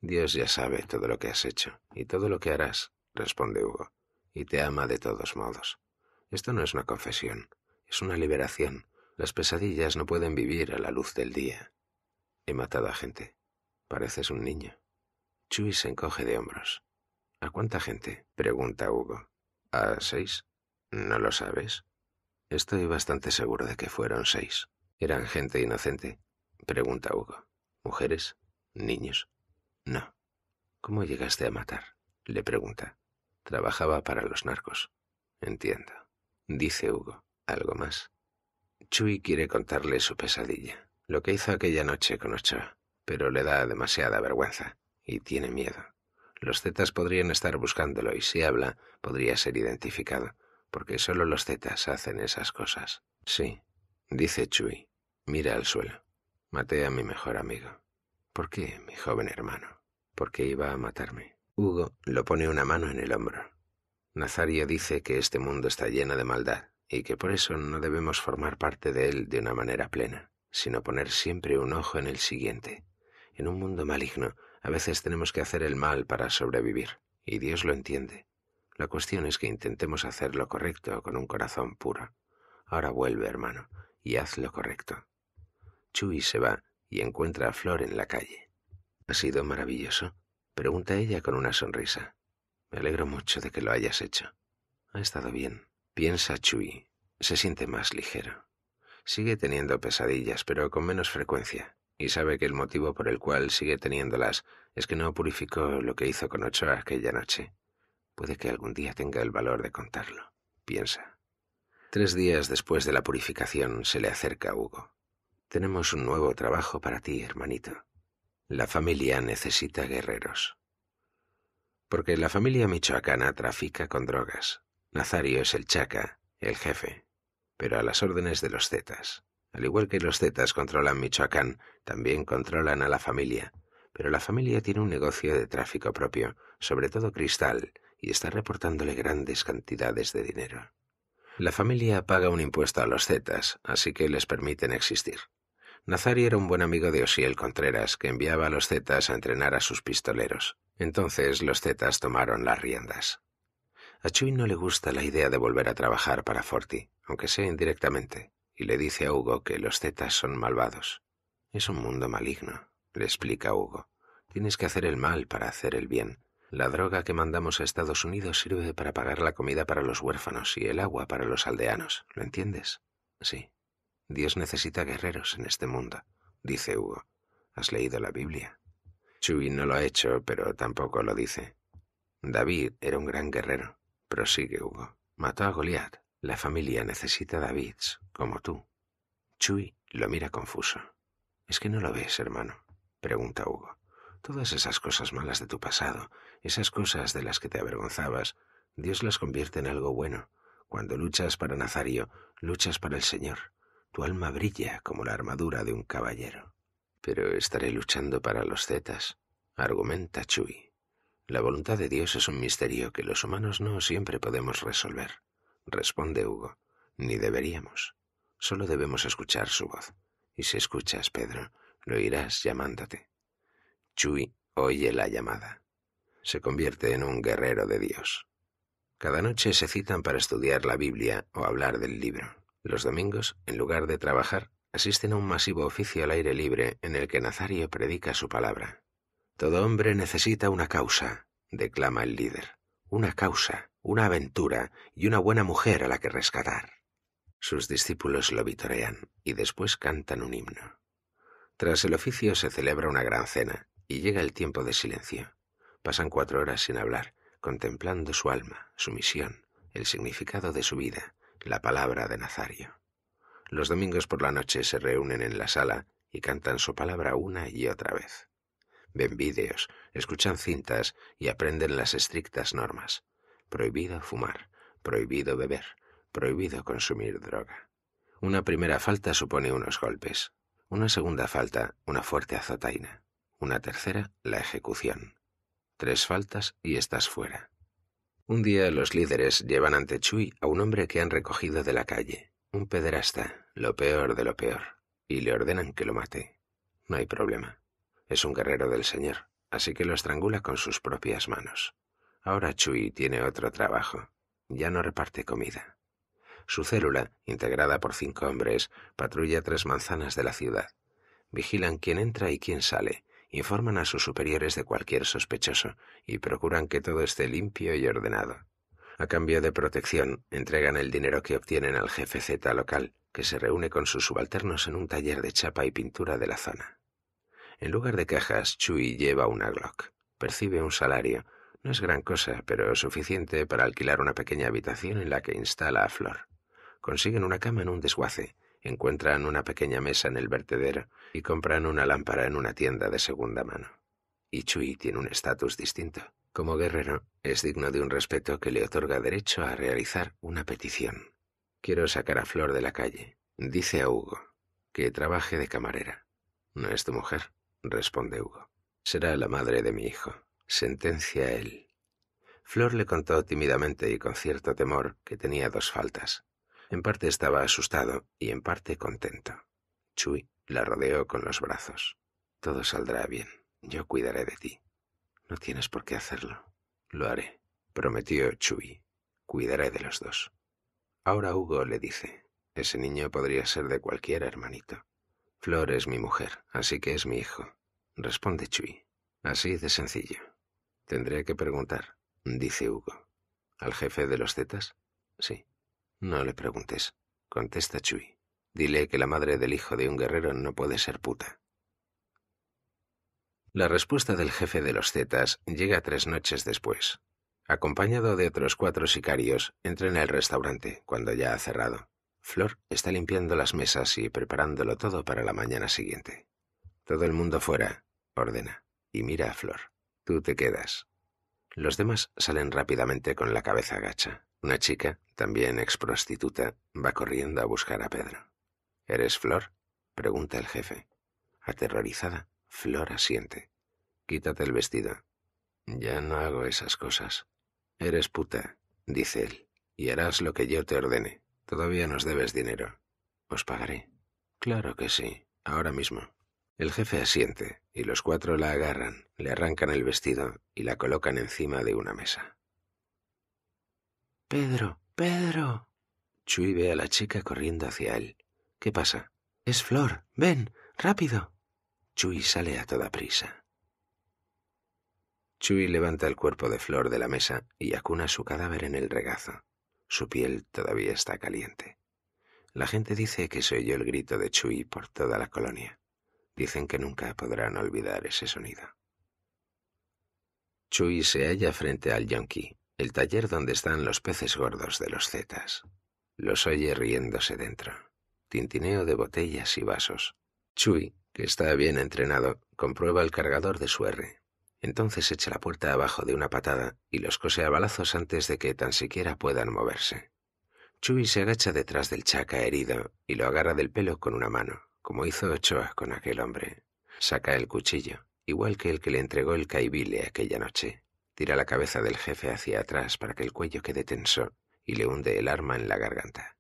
Dios ya sabe todo lo que has hecho y todo lo que harás, responde Hugo, y te ama de todos modos. Esto no es una confesión, es una liberación. Las pesadillas no pueden vivir a la luz del día. He matado a gente. Pareces un niño. Chuy se encoge de hombros. ¿A cuánta gente? pregunta Hugo. ¿A seis? ¿No lo sabes? Estoy bastante seguro de que fueron seis. ¿Eran gente inocente? pregunta Hugo. ¿Mujeres? ¿Niños? No. ¿Cómo llegaste a matar? le pregunta. Trabajaba para los narcos. Entiendo, dice Hugo algo más. Chui quiere contarle su pesadilla, lo que hizo aquella noche con Ochoa, pero le da demasiada vergüenza y tiene miedo. Los Zetas podrían estar buscándolo y si habla, podría ser identificado, porque solo los Zetas hacen esas cosas. Sí, dice Chui mira al suelo. Maté a mi mejor amigo. ¿Por qué, mi joven hermano? Porque iba a matarme. Hugo lo pone una mano en el hombro. Nazario dice que este mundo está lleno de maldad, y que por eso no debemos formar parte de él de una manera plena, sino poner siempre un ojo en el siguiente. En un mundo maligno, a veces tenemos que hacer el mal para sobrevivir, y Dios lo entiende. La cuestión es que intentemos hacer lo correcto con un corazón puro. Ahora vuelve, hermano, y haz lo correcto. Chuy se va y encuentra a Flor en la calle. ¿Ha sido maravilloso? pregunta ella con una sonrisa. Me alegro mucho de que lo hayas hecho. Ha estado bien. Piensa Chui, se siente más ligero. Sigue teniendo pesadillas, pero con menos frecuencia, y sabe que el motivo por el cual sigue teniéndolas es que no purificó lo que hizo con Ochoa aquella noche. Puede que algún día tenga el valor de contarlo, piensa. Tres días después de la purificación se le acerca a Hugo. Tenemos un nuevo trabajo para ti, hermanito. La familia necesita guerreros. Porque la familia michoacana trafica con drogas, Nazario es el chaca, el jefe, pero a las órdenes de los zetas. Al igual que los zetas controlan Michoacán, también controlan a la familia. Pero la familia tiene un negocio de tráfico propio, sobre todo cristal, y está reportándole grandes cantidades de dinero. La familia paga un impuesto a los zetas, así que les permiten existir. Nazario era un buen amigo de Osiel Contreras, que enviaba a los zetas a entrenar a sus pistoleros. Entonces los zetas tomaron las riendas. A Chuy no le gusta la idea de volver a trabajar para Forti, aunque sea indirectamente, y le dice a Hugo que los Zetas son malvados. Es un mundo maligno, le explica Hugo. Tienes que hacer el mal para hacer el bien. La droga que mandamos a Estados Unidos sirve para pagar la comida para los huérfanos y el agua para los aldeanos. ¿Lo entiendes? Sí. Dios necesita guerreros en este mundo, dice Hugo. ¿Has leído la Biblia? Chuy no lo ha hecho, pero tampoco lo dice. David era un gran guerrero prosigue Hugo. Mató a Goliat. La familia necesita Davids, como tú. Chuy lo mira confuso. ¿Es que no lo ves, hermano? pregunta Hugo. Todas esas cosas malas de tu pasado, esas cosas de las que te avergonzabas, Dios las convierte en algo bueno. Cuando luchas para Nazario, luchas para el Señor. Tu alma brilla como la armadura de un caballero. Pero estaré luchando para los Zetas, argumenta Chuy. La voluntad de Dios es un misterio que los humanos no siempre podemos resolver, responde Hugo, ni deberíamos. Solo debemos escuchar su voz. Y si escuchas, Pedro, lo irás llamándote. Chuy oye la llamada. Se convierte en un guerrero de Dios. Cada noche se citan para estudiar la Biblia o hablar del libro. Los domingos, en lugar de trabajar, asisten a un masivo oficio al aire libre en el que Nazario predica su palabra. Todo hombre necesita una causa, declama el líder. Una causa, una aventura y una buena mujer a la que rescatar. Sus discípulos lo vitorean y después cantan un himno. Tras el oficio se celebra una gran cena y llega el tiempo de silencio. Pasan cuatro horas sin hablar, contemplando su alma, su misión, el significado de su vida, la palabra de Nazario. Los domingos por la noche se reúnen en la sala y cantan su palabra una y otra vez ven vídeos, escuchan cintas y aprenden las estrictas normas. Prohibido fumar, prohibido beber, prohibido consumir droga. Una primera falta supone unos golpes, una segunda falta, una fuerte azotaina, una tercera, la ejecución. Tres faltas y estás fuera. Un día los líderes llevan ante Chui a un hombre que han recogido de la calle, un pederasta, lo peor de lo peor, y le ordenan que lo mate. No hay problema. Es un guerrero del Señor, así que lo estrangula con sus propias manos. Ahora Chui tiene otro trabajo. Ya no reparte comida. Su célula, integrada por cinco hombres, patrulla tres manzanas de la ciudad. Vigilan quién entra y quién sale, informan a sus superiores de cualquier sospechoso y procuran que todo esté limpio y ordenado. A cambio de protección, entregan el dinero que obtienen al jefe Z local, que se reúne con sus subalternos en un taller de chapa y pintura de la zona. En lugar de cajas, Chuy lleva una Glock. Percibe un salario. No es gran cosa, pero suficiente para alquilar una pequeña habitación en la que instala a Flor. Consiguen una cama en un desguace, encuentran una pequeña mesa en el vertedero y compran una lámpara en una tienda de segunda mano. Y Chui tiene un estatus distinto. Como guerrero, es digno de un respeto que le otorga derecho a realizar una petición. Quiero sacar a Flor de la calle, dice a Hugo, que trabaje de camarera. No es tu mujer, responde Hugo. Será la madre de mi hijo. Sentencia él. Flor le contó tímidamente y con cierto temor que tenía dos faltas. En parte estaba asustado y en parte contento. Chui la rodeó con los brazos. Todo saldrá bien. Yo cuidaré de ti. No tienes por qué hacerlo. Lo haré, prometió Chui. Cuidaré de los dos. Ahora Hugo le dice, ese niño podría ser de cualquier hermanito. Flor es mi mujer, así que es mi hijo, responde Chui. Así de sencillo. Tendré que preguntar, dice Hugo. ¿Al jefe de los Zetas? Sí. No le preguntes, contesta Chui. Dile que la madre del hijo de un guerrero no puede ser puta. La respuesta del jefe de los Zetas llega tres noches después. Acompañado de otros cuatro sicarios, entra en el restaurante cuando ya ha cerrado. Flor está limpiando las mesas y preparándolo todo para la mañana siguiente. Todo el mundo fuera, ordena, y mira a Flor. Tú te quedas. Los demás salen rápidamente con la cabeza gacha. Una chica, también ex prostituta, va corriendo a buscar a Pedro. ¿Eres Flor? pregunta el jefe. Aterrorizada, Flor asiente. Quítate el vestido. Ya no hago esas cosas. Eres puta, dice él, y harás lo que yo te ordene. Todavía nos debes dinero. Os pagaré. Claro que sí, ahora mismo. El jefe asiente, y los cuatro la agarran, le arrancan el vestido y la colocan encima de una mesa. Pedro, Pedro. Chuy ve a la chica corriendo hacia él. ¿Qué pasa? Es Flor. Ven, rápido. Chuy sale a toda prisa. Chuy levanta el cuerpo de Flor de la mesa y acuna su cadáver en el regazo. Su piel todavía está caliente. La gente dice que se oyó el grito de Chuy por toda la colonia. Dicen que nunca podrán olvidar ese sonido. Chuy se halla frente al Yonki, el taller donde están los peces gordos de los Zetas. Los oye riéndose dentro. Tintineo de botellas y vasos. Chui, que está bien entrenado, comprueba el cargador de su R entonces echa la puerta abajo de una patada y los cose a balazos antes de que tan siquiera puedan moverse. Chuy se agacha detrás del chaca herido y lo agarra del pelo con una mano, como hizo Ochoa con aquel hombre. Saca el cuchillo, igual que el que le entregó el caibile aquella noche. Tira la cabeza del jefe hacia atrás para que el cuello quede tenso y le hunde el arma en la garganta.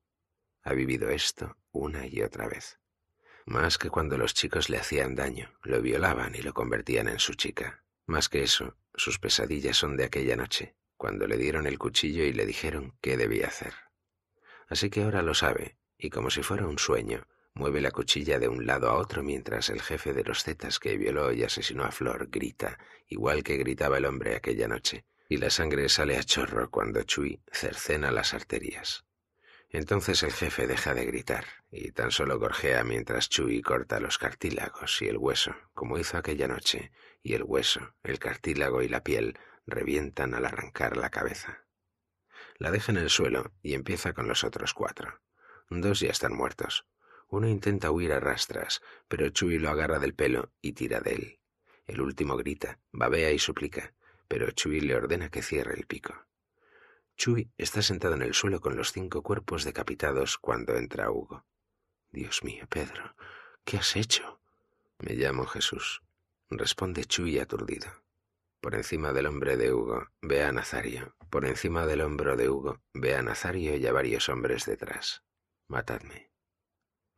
Ha vivido esto una y otra vez. Más que cuando los chicos le hacían daño, lo violaban y lo convertían en su chica. Más que eso, sus pesadillas son de aquella noche, cuando le dieron el cuchillo y le dijeron qué debía hacer. Así que ahora lo sabe, y como si fuera un sueño, mueve la cuchilla de un lado a otro mientras el jefe de los Zetas que violó y asesinó a Flor grita, igual que gritaba el hombre aquella noche, y la sangre sale a chorro cuando Chui cercena las arterias. Entonces el jefe deja de gritar y tan solo gorjea mientras Chuy corta los cartílagos y el hueso, como hizo aquella noche, y el hueso, el cartílago y la piel revientan al arrancar la cabeza. La deja en el suelo y empieza con los otros cuatro. Dos ya están muertos. Uno intenta huir a rastras, pero Chuy lo agarra del pelo y tira de él. El último grita, babea y suplica, pero Chuy le ordena que cierre el pico. Chuy está sentado en el suelo con los cinco cuerpos decapitados cuando entra Hugo. Dios mío, Pedro, ¿qué has hecho? Me llamo Jesús, responde Chuy aturdido. Por encima del hombre de Hugo ve a Nazario. Por encima del hombro de Hugo ve a Nazario y a varios hombres detrás. Matadme.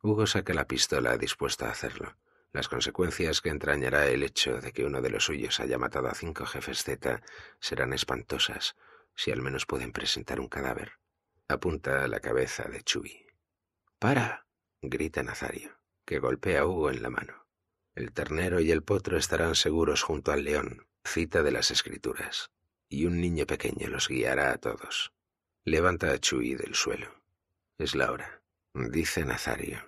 Hugo saca la pistola dispuesta a hacerlo. Las consecuencias que entrañará el hecho de que uno de los suyos haya matado a cinco jefes Z serán espantosas, si al menos pueden presentar un cadáver. Apunta a la cabeza de Chuy. ¡Para! grita Nazario, que golpea a Hugo en la mano. El ternero y el potro estarán seguros junto al león, cita de las escrituras, y un niño pequeño los guiará a todos. Levanta a Chuy del suelo. Es la hora, dice Nazario.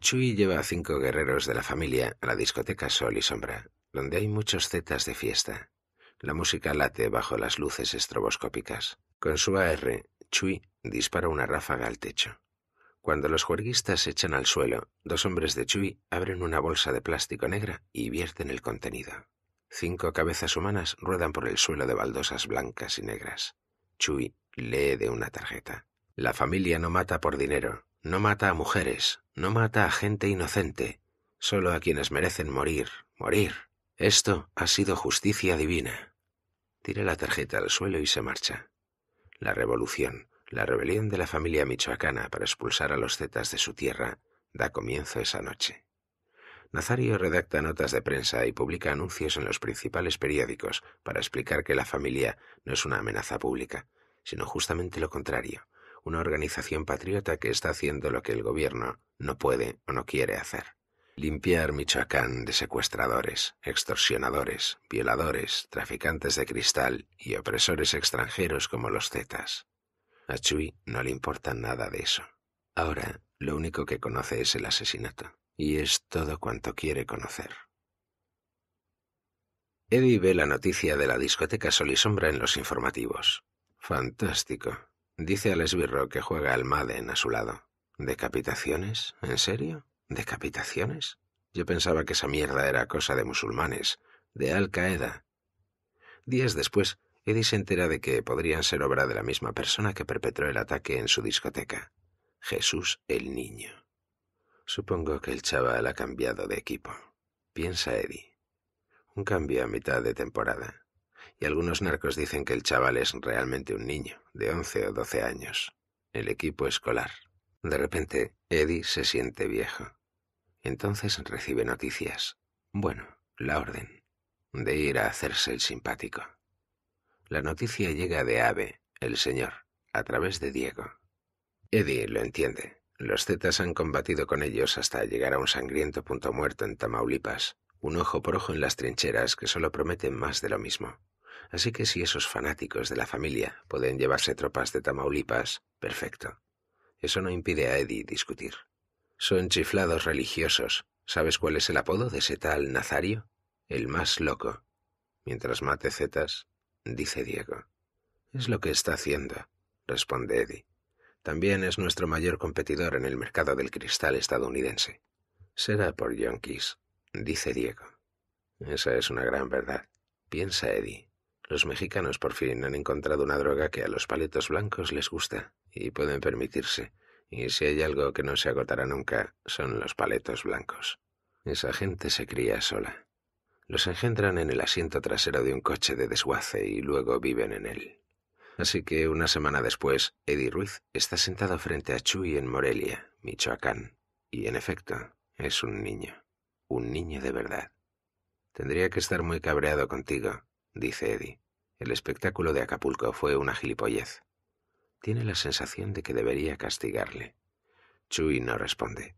Chuy lleva a cinco guerreros de la familia a la discoteca Sol y Sombra, donde hay muchos zetas de fiesta. La música late bajo las luces estroboscópicas. Con su AR, Chui dispara una ráfaga al techo. Cuando los juerguistas se echan al suelo, dos hombres de Chui abren una bolsa de plástico negra y vierten el contenido. Cinco cabezas humanas ruedan por el suelo de baldosas blancas y negras. Chui lee de una tarjeta. La familia no mata por dinero, no mata a mujeres, no mata a gente inocente, solo a quienes merecen morir, morir. Esto ha sido justicia divina. Tira la tarjeta al suelo y se marcha. La revolución, la rebelión de la familia michoacana para expulsar a los zetas de su tierra, da comienzo esa noche. Nazario redacta notas de prensa y publica anuncios en los principales periódicos para explicar que la familia no es una amenaza pública, sino justamente lo contrario, una organización patriota que está haciendo lo que el gobierno no puede o no quiere hacer limpiar Michoacán de secuestradores, extorsionadores, violadores, traficantes de cristal y opresores extranjeros como los Zetas. A Chuy no le importa nada de eso. Ahora, lo único que conoce es el asesinato, y es todo cuanto quiere conocer. Eddie ve la noticia de la discoteca Sol y Sombra en los informativos. Fantástico. Dice al esbirro que juega al Madden a su lado. ¿Decapitaciones? ¿En serio? ¿Decapitaciones? Yo pensaba que esa mierda era cosa de musulmanes, de Al Qaeda. Días después, Eddie se entera de que podrían ser obra de la misma persona que perpetró el ataque en su discoteca, Jesús el Niño. Supongo que el chaval ha cambiado de equipo, piensa Eddie. Un cambio a mitad de temporada. Y algunos narcos dicen que el chaval es realmente un niño, de once o doce años. El equipo escolar. De repente, Eddie se siente viejo. Entonces recibe noticias. Bueno, la orden. De ir a hacerse el simpático. La noticia llega de Ave, el señor, a través de Diego. Eddie lo entiende. Los Zetas han combatido con ellos hasta llegar a un sangriento punto muerto en Tamaulipas, un ojo por ojo en las trincheras que solo prometen más de lo mismo. Así que si esos fanáticos de la familia pueden llevarse tropas de Tamaulipas, perfecto. Eso no impide a Eddie discutir. Son chiflados religiosos. ¿Sabes cuál es el apodo de ese tal Nazario? El más loco. Mientras mate zetas, dice Diego. Es lo que está haciendo, responde Eddie. También es nuestro mayor competidor en el mercado del cristal estadounidense. Será por yonkis, dice Diego. Esa es una gran verdad, piensa Eddie. Los mexicanos por fin han encontrado una droga que a los paletos blancos les gusta y pueden permitirse y si hay algo que no se agotará nunca, son los paletos blancos. Esa gente se cría sola. Los engendran en el asiento trasero de un coche de desguace y luego viven en él. Así que una semana después, Eddie Ruiz está sentado frente a Chuy en Morelia, Michoacán. Y en efecto, es un niño. Un niño de verdad. Tendría que estar muy cabreado contigo, dice Eddie. El espectáculo de Acapulco fue una gilipollez. Tiene la sensación de que debería castigarle. Chui no responde.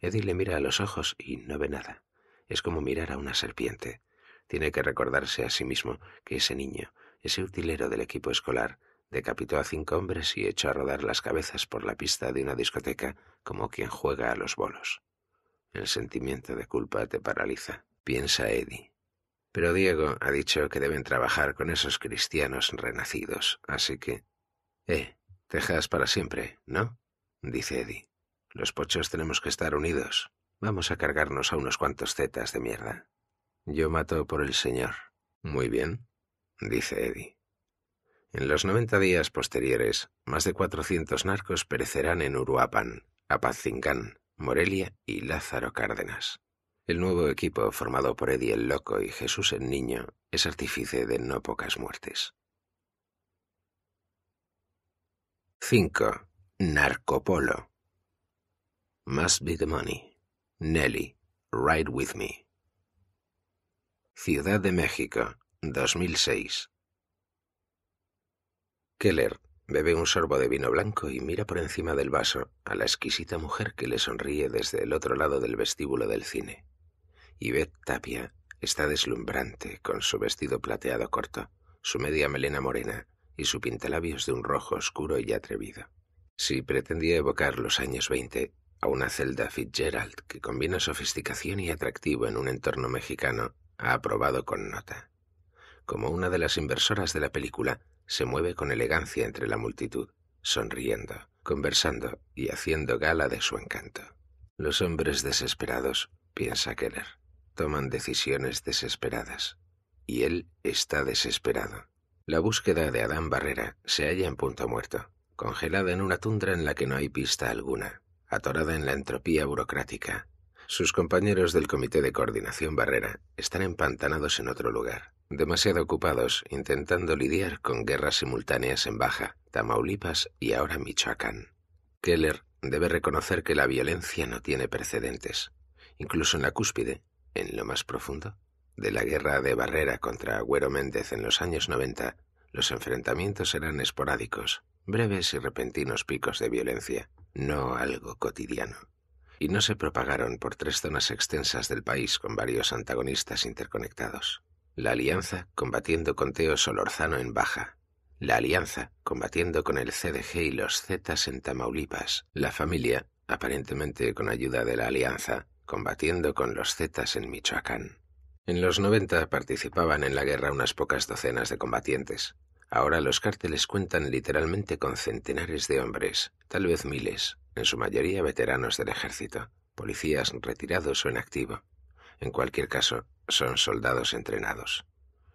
Eddie le mira a los ojos y no ve nada. Es como mirar a una serpiente. Tiene que recordarse a sí mismo que ese niño, ese utilero del equipo escolar, decapitó a cinco hombres y echó a rodar las cabezas por la pista de una discoteca como quien juega a los bolos. El sentimiento de culpa te paraliza, piensa Eddie. Pero Diego ha dicho que deben trabajar con esos cristianos renacidos, así que... Eh, —Tejas para siempre, ¿no? dice Eddie. Los pochos tenemos que estar unidos. Vamos a cargarnos a unos cuantos zetas de mierda. Yo mato por el señor. Muy bien, dice Eddie. En los noventa días posteriores, más de cuatrocientos narcos perecerán en Uruapan, Apatzingán, Morelia y Lázaro Cárdenas. El nuevo equipo formado por Eddie el Loco y Jesús el Niño es artífice de no pocas muertes. 5. Narcopolo. Must be the money. Nelly, Ride with me. Ciudad de México, 2006. Keller bebe un sorbo de vino blanco y mira por encima del vaso a la exquisita mujer que le sonríe desde el otro lado del vestíbulo del cine. Yvette Tapia está deslumbrante con su vestido plateado corto, su media melena morena y su pintalabios de un rojo oscuro y atrevido. Si pretendía evocar los años 20 a una celda Fitzgerald que combina sofisticación y atractivo en un entorno mexicano, ha aprobado con nota. Como una de las inversoras de la película, se mueve con elegancia entre la multitud, sonriendo, conversando y haciendo gala de su encanto. Los hombres desesperados, piensa Keller, toman decisiones desesperadas, y él está desesperado. La búsqueda de Adán Barrera se halla en punto muerto, congelada en una tundra en la que no hay pista alguna, atorada en la entropía burocrática. Sus compañeros del Comité de Coordinación Barrera están empantanados en otro lugar, demasiado ocupados intentando lidiar con guerras simultáneas en Baja, Tamaulipas y ahora Michoacán. Keller debe reconocer que la violencia no tiene precedentes, incluso en la cúspide, en lo más profundo, de la guerra de Barrera contra Agüero Méndez en los años 90, los enfrentamientos eran esporádicos, breves y repentinos picos de violencia, no algo cotidiano, y no se propagaron por tres zonas extensas del país con varios antagonistas interconectados. La Alianza combatiendo con Teo Solorzano en Baja, la Alianza combatiendo con el CDG y los Zetas en Tamaulipas, la familia, aparentemente con ayuda de la Alianza, combatiendo con los Zetas en Michoacán. En los 90 participaban en la guerra unas pocas docenas de combatientes. Ahora los cárteles cuentan literalmente con centenares de hombres, tal vez miles, en su mayoría veteranos del ejército, policías retirados o en activo. En cualquier caso, son soldados entrenados.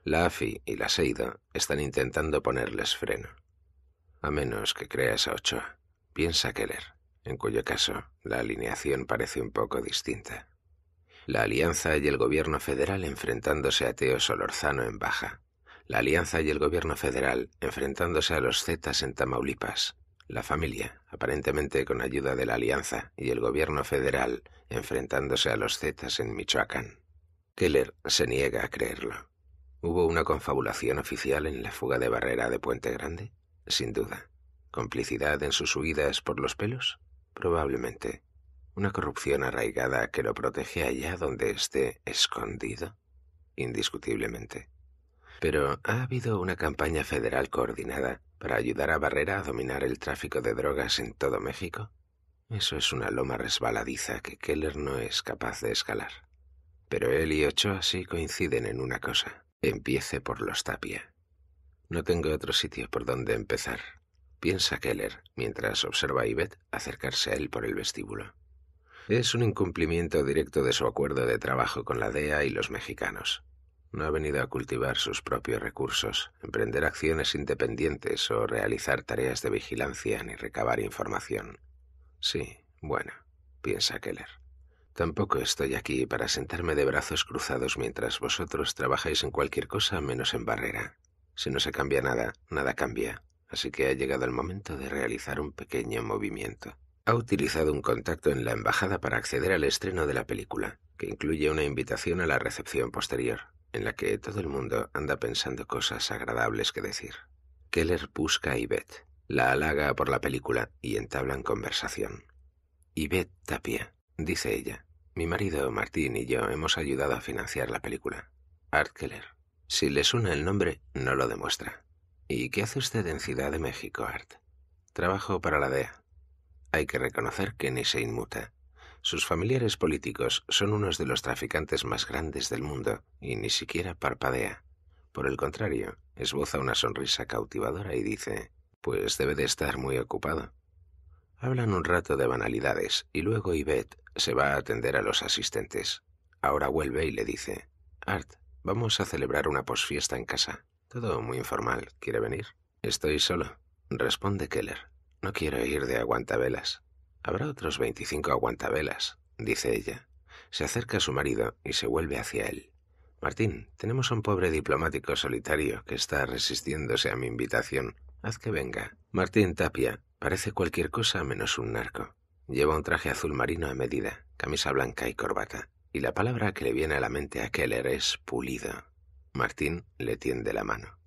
La AFI y la SEIDO están intentando ponerles freno. A menos que creas a Ochoa, piensa Keller, en cuyo caso la alineación parece un poco distinta. La Alianza y el Gobierno Federal enfrentándose a Teo Solorzano en Baja. La Alianza y el Gobierno Federal enfrentándose a los Zetas en Tamaulipas. La familia, aparentemente con ayuda de la Alianza y el Gobierno Federal, enfrentándose a los Zetas en Michoacán. Keller se niega a creerlo. ¿Hubo una confabulación oficial en la fuga de barrera de Puente Grande? Sin duda. ¿Complicidad en sus huidas por los pelos? Probablemente una corrupción arraigada que lo protege allá donde esté escondido, indiscutiblemente. Pero ha habido una campaña federal coordinada para ayudar a Barrera a dominar el tráfico de drogas en todo México. Eso es una loma resbaladiza que Keller no es capaz de escalar. Pero él y Ochoa sí coinciden en una cosa. Empiece por los tapia. No tengo otro sitio por donde empezar, piensa Keller mientras observa a Yvette acercarse a él por el vestíbulo. Es un incumplimiento directo de su acuerdo de trabajo con la DEA y los mexicanos. No ha venido a cultivar sus propios recursos, emprender acciones independientes o realizar tareas de vigilancia ni recabar información. Sí, bueno, piensa Keller. Tampoco estoy aquí para sentarme de brazos cruzados mientras vosotros trabajáis en cualquier cosa menos en barrera. Si no se cambia nada, nada cambia. Así que ha llegado el momento de realizar un pequeño movimiento ha utilizado un contacto en la embajada para acceder al estreno de la película, que incluye una invitación a la recepción posterior, en la que todo el mundo anda pensando cosas agradables que decir. Keller busca a Yvette, la halaga por la película y entablan conversación. Yvette Tapia, dice ella. Mi marido Martín y yo hemos ayudado a financiar la película. Art Keller. Si le suena el nombre, no lo demuestra. ¿Y qué hace usted en Ciudad de México, Art? Trabajo para la DEA. Hay que reconocer que ni se inmuta. Sus familiares políticos son unos de los traficantes más grandes del mundo y ni siquiera parpadea. Por el contrario, esboza una sonrisa cautivadora y dice, pues debe de estar muy ocupado. Hablan un rato de banalidades y luego Yvette se va a atender a los asistentes. Ahora vuelve y le dice, Art, vamos a celebrar una posfiesta en casa. Todo muy informal. ¿Quiere venir? Estoy solo, responde Keller. No quiero ir de aguantabelas. Habrá otros veinticinco aguantabelas, dice ella. Se acerca a su marido y se vuelve hacia él. Martín, tenemos a un pobre diplomático solitario que está resistiéndose a mi invitación. Haz que venga. Martín Tapia parece cualquier cosa menos un narco. Lleva un traje azul marino a medida, camisa blanca y corbata. Y la palabra que le viene a la mente a Keller es pulido. Martín le tiende la mano.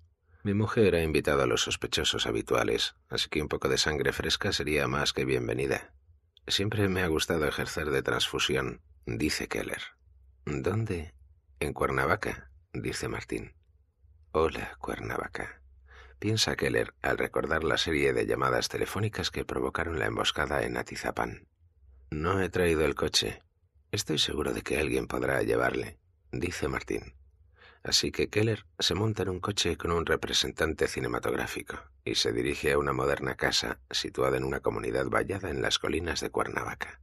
Mi mujer ha invitado a los sospechosos habituales, así que un poco de sangre fresca sería más que bienvenida. Siempre me ha gustado ejercer de transfusión, dice Keller. ¿Dónde? En Cuernavaca, dice Martín. Hola, Cuernavaca. Piensa Keller al recordar la serie de llamadas telefónicas que provocaron la emboscada en Atizapán. No he traído el coche. Estoy seguro de que alguien podrá llevarle, dice Martín. Así que Keller se monta en un coche con un representante cinematográfico y se dirige a una moderna casa situada en una comunidad vallada en las colinas de Cuernavaca.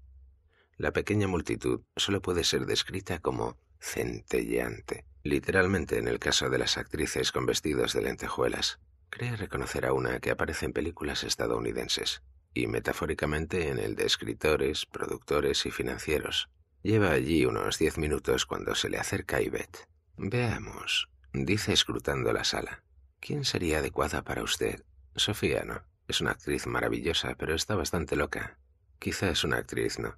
La pequeña multitud solo puede ser descrita como centelleante. Literalmente en el caso de las actrices con vestidos de lentejuelas, cree reconocer a una que aparece en películas estadounidenses, y metafóricamente en el de escritores, productores y financieros. Lleva allí unos diez minutos cuando se le acerca Yvette. Veamos, dice escrutando la sala. ¿Quién sería adecuada para usted? Sofía no. Es una actriz maravillosa, pero está bastante loca. Quizá es una actriz, ¿no?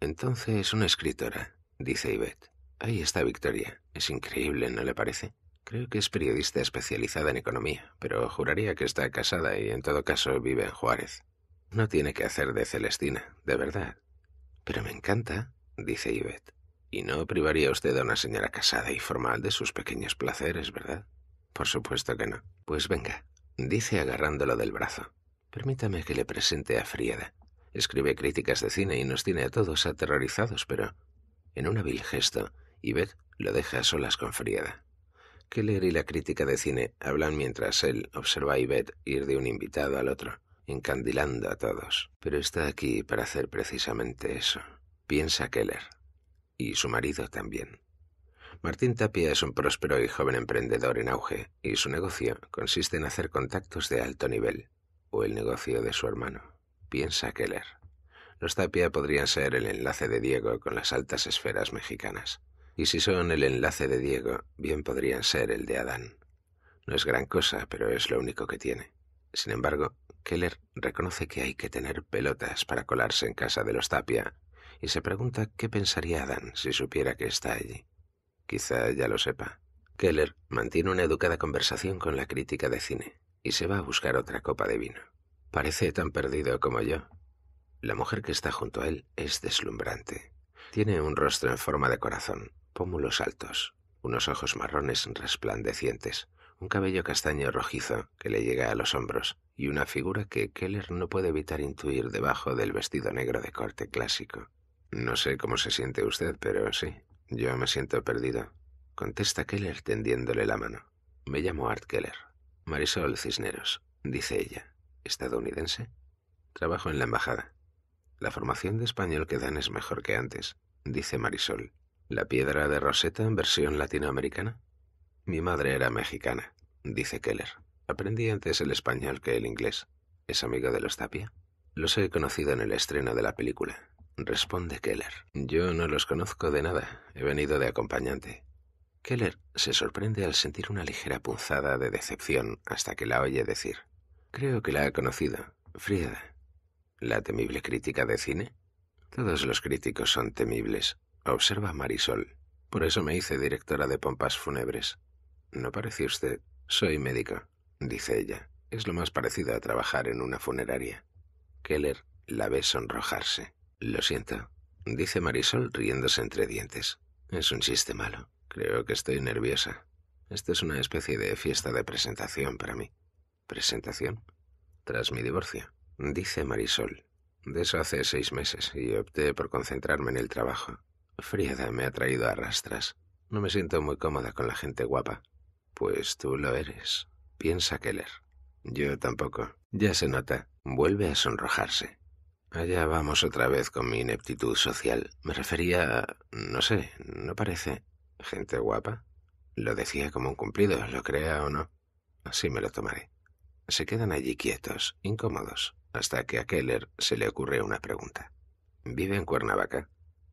Entonces, una escritora, dice Yvette. Ahí está Victoria. Es increíble, ¿no le parece? Creo que es periodista especializada en economía, pero juraría que está casada y en todo caso vive en Juárez. No tiene que hacer de Celestina, de verdad. Pero me encanta, dice Yvette. Y no privaría usted a una señora casada y formal de sus pequeños placeres, ¿verdad? Por supuesto que no. Pues venga, dice agarrándolo del brazo. Permítame que le presente a Frieda. Escribe críticas de cine y nos tiene a todos aterrorizados, pero... En un hábil gesto, Yvette lo deja a solas con Frieda. Keller y la crítica de cine hablan mientras él observa a Yvette ir de un invitado al otro, encandilando a todos. Pero está aquí para hacer precisamente eso. Piensa Keller y su marido también. Martín Tapia es un próspero y joven emprendedor en auge, y su negocio consiste en hacer contactos de alto nivel, o el negocio de su hermano, piensa Keller. Los Tapia podrían ser el enlace de Diego con las altas esferas mexicanas, y si son el enlace de Diego, bien podrían ser el de Adán. No es gran cosa, pero es lo único que tiene. Sin embargo, Keller reconoce que hay que tener pelotas para colarse en casa de los Tapia y se pregunta qué pensaría Adán si supiera que está allí. Quizá ya lo sepa. Keller mantiene una educada conversación con la crítica de cine y se va a buscar otra copa de vino. Parece tan perdido como yo. La mujer que está junto a él es deslumbrante. Tiene un rostro en forma de corazón, pómulos altos, unos ojos marrones resplandecientes, un cabello castaño rojizo que le llega a los hombros y una figura que Keller no puede evitar intuir debajo del vestido negro de corte clásico. No sé cómo se siente usted, pero sí, yo me siento perdido. Contesta Keller tendiéndole la mano. Me llamo Art Keller. Marisol Cisneros, dice ella. ¿Estadounidense? Trabajo en la embajada. La formación de español que dan es mejor que antes, dice Marisol. ¿La piedra de Rosetta en versión latinoamericana? Mi madre era mexicana, dice Keller. Aprendí antes el español que el inglés. ¿Es amigo de los Tapia? Los he conocido en el estreno de la película responde Keller. Yo no los conozco de nada. He venido de acompañante. Keller se sorprende al sentir una ligera punzada de decepción hasta que la oye decir. Creo que la ha conocido. Frieda. ¿La temible crítica de cine? Todos los críticos son temibles, observa Marisol. Por eso me hice directora de pompas fúnebres. No parece usted. Soy médico, dice ella. Es lo más parecido a trabajar en una funeraria. Keller la ve sonrojarse. Lo siento, dice Marisol riéndose entre dientes. Es un chiste malo. Creo que estoy nerviosa. Esto es una especie de fiesta de presentación para mí. ¿Presentación? Tras mi divorcio, dice Marisol. De eso hace seis meses y opté por concentrarme en el trabajo. Frieda me ha traído a rastras. No me siento muy cómoda con la gente guapa. Pues tú lo eres, piensa Keller. Yo tampoco. Ya se nota. Vuelve a sonrojarse. Allá vamos otra vez con mi ineptitud social. Me refería a... no sé, no parece. Gente guapa. Lo decía como un cumplido, lo crea o no. Así me lo tomaré. Se quedan allí quietos, incómodos, hasta que a Keller se le ocurre una pregunta. ¿Vive en Cuernavaca?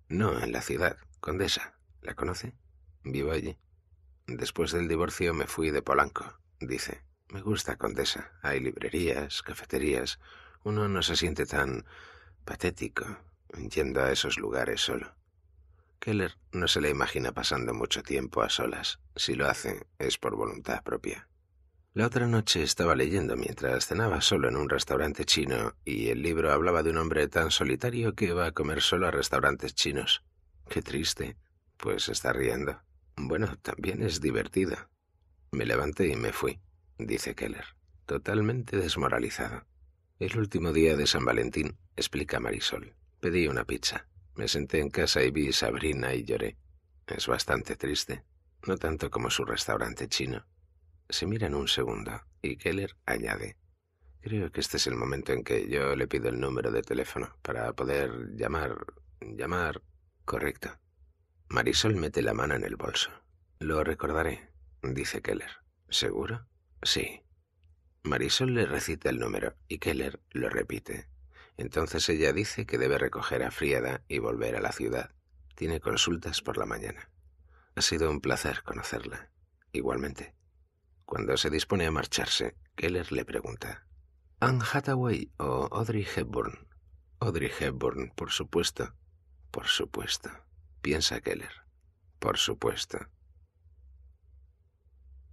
No, en la ciudad, Condesa. ¿La conoce? Vivo allí. Después del divorcio me fui de Polanco, dice. Me gusta Condesa. Hay librerías, cafeterías, uno no se siente tan patético yendo a esos lugares solo. Keller no se le imagina pasando mucho tiempo a solas. Si lo hace, es por voluntad propia. La otra noche estaba leyendo mientras cenaba solo en un restaurante chino y el libro hablaba de un hombre tan solitario que iba a comer solo a restaurantes chinos. Qué triste. Pues está riendo. Bueno, también es divertido. Me levanté y me fui, dice Keller, totalmente desmoralizado. El último día de San Valentín, explica Marisol, pedí una pizza. Me senté en casa y vi Sabrina y lloré. Es bastante triste, no tanto como su restaurante chino. Se miran un segundo y Keller añade, creo que este es el momento en que yo le pido el número de teléfono para poder llamar, llamar. Correcto. Marisol mete la mano en el bolso. Lo recordaré, dice Keller. ¿Seguro? Sí. Marisol le recita el número y Keller lo repite. Entonces ella dice que debe recoger a Friada y volver a la ciudad. Tiene consultas por la mañana. Ha sido un placer conocerla. Igualmente. Cuando se dispone a marcharse, Keller le pregunta: ¿Anne Hathaway o Audrey Hepburn? Audrey Hepburn, por supuesto. Por supuesto. Piensa Keller. Por supuesto.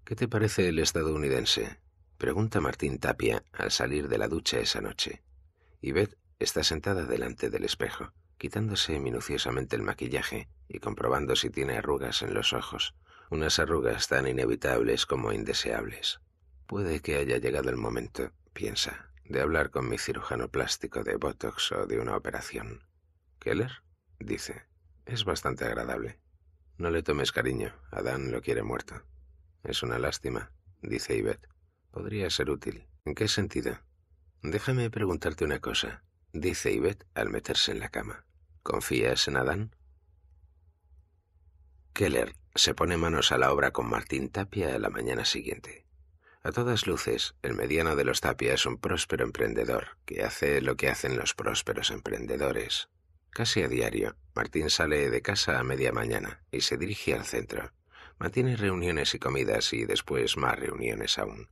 ¿Qué te parece el estadounidense? Pregunta Martín Tapia al salir de la ducha esa noche. Ivet está sentada delante del espejo, quitándose minuciosamente el maquillaje y comprobando si tiene arrugas en los ojos, unas arrugas tan inevitables como indeseables. Puede que haya llegado el momento, piensa, de hablar con mi cirujano plástico de Botox o de una operación. ¿Keller? dice. Es bastante agradable. No le tomes cariño, Adán lo quiere muerto. Es una lástima, dice Ivet. Podría ser útil. ¿En qué sentido? Déjame preguntarte una cosa, dice Yvette al meterse en la cama. ¿Confías en Adán? Keller se pone manos a la obra con Martín Tapia a la mañana siguiente. A todas luces, el mediano de los Tapia es un próspero emprendedor que hace lo que hacen los prósperos emprendedores. Casi a diario, Martín sale de casa a media mañana y se dirige al centro. Mantiene reuniones y comidas y después más reuniones aún.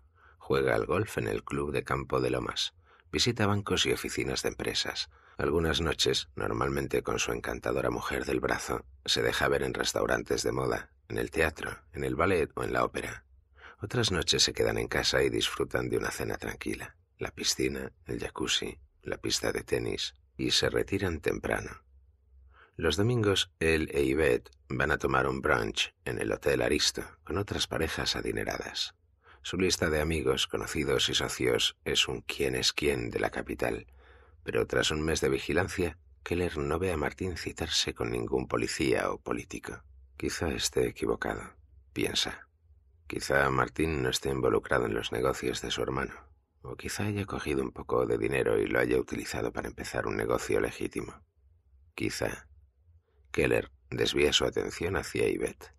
Juega al golf en el Club de Campo de Lomas. Visita bancos y oficinas de empresas. Algunas noches, normalmente con su encantadora mujer del brazo, se deja ver en restaurantes de moda, en el teatro, en el ballet o en la ópera. Otras noches se quedan en casa y disfrutan de una cena tranquila, la piscina, el jacuzzi, la pista de tenis, y se retiran temprano. Los domingos, él e Yvette van a tomar un brunch en el Hotel Aristo con otras parejas adineradas. Su lista de amigos, conocidos y socios es un quién es quién de la capital. Pero tras un mes de vigilancia, Keller no ve a Martín citarse con ningún policía o político. Quizá esté equivocado, piensa. Quizá Martín no esté involucrado en los negocios de su hermano, o quizá haya cogido un poco de dinero y lo haya utilizado para empezar un negocio legítimo. Quizá. Keller desvía su atención hacia Yvette.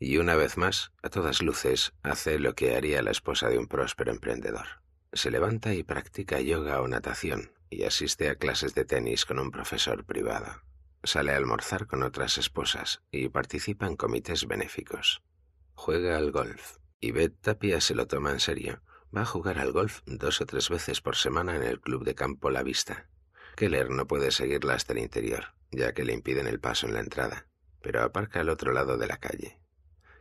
Y una vez más, a todas luces, hace lo que haría la esposa de un próspero emprendedor. Se levanta y practica yoga o natación, y asiste a clases de tenis con un profesor privado. Sale a almorzar con otras esposas y participa en comités benéficos. Juega al golf. Y Beth Tapia se lo toma en serio. Va a jugar al golf dos o tres veces por semana en el club de campo La Vista. Keller no puede seguirla hasta el interior, ya que le impiden el paso en la entrada, pero aparca al otro lado de la calle.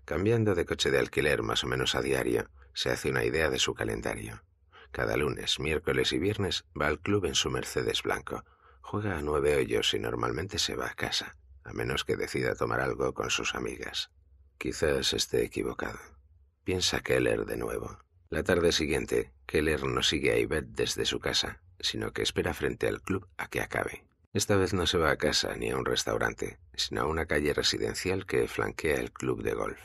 Cambiando de coche de alquiler más o menos a diario, se hace una idea de su calendario. Cada lunes, miércoles y viernes va al club en su Mercedes blanco. Juega a nueve hoyos y normalmente se va a casa, a menos que decida tomar algo con sus amigas. Quizás esté equivocado. Piensa Keller de nuevo. La tarde siguiente, Keller no sigue a Yvette desde su casa, sino que espera frente al club a que acabe. Esta vez no se va a casa ni a un restaurante, sino a una calle residencial que flanquea el club de golf.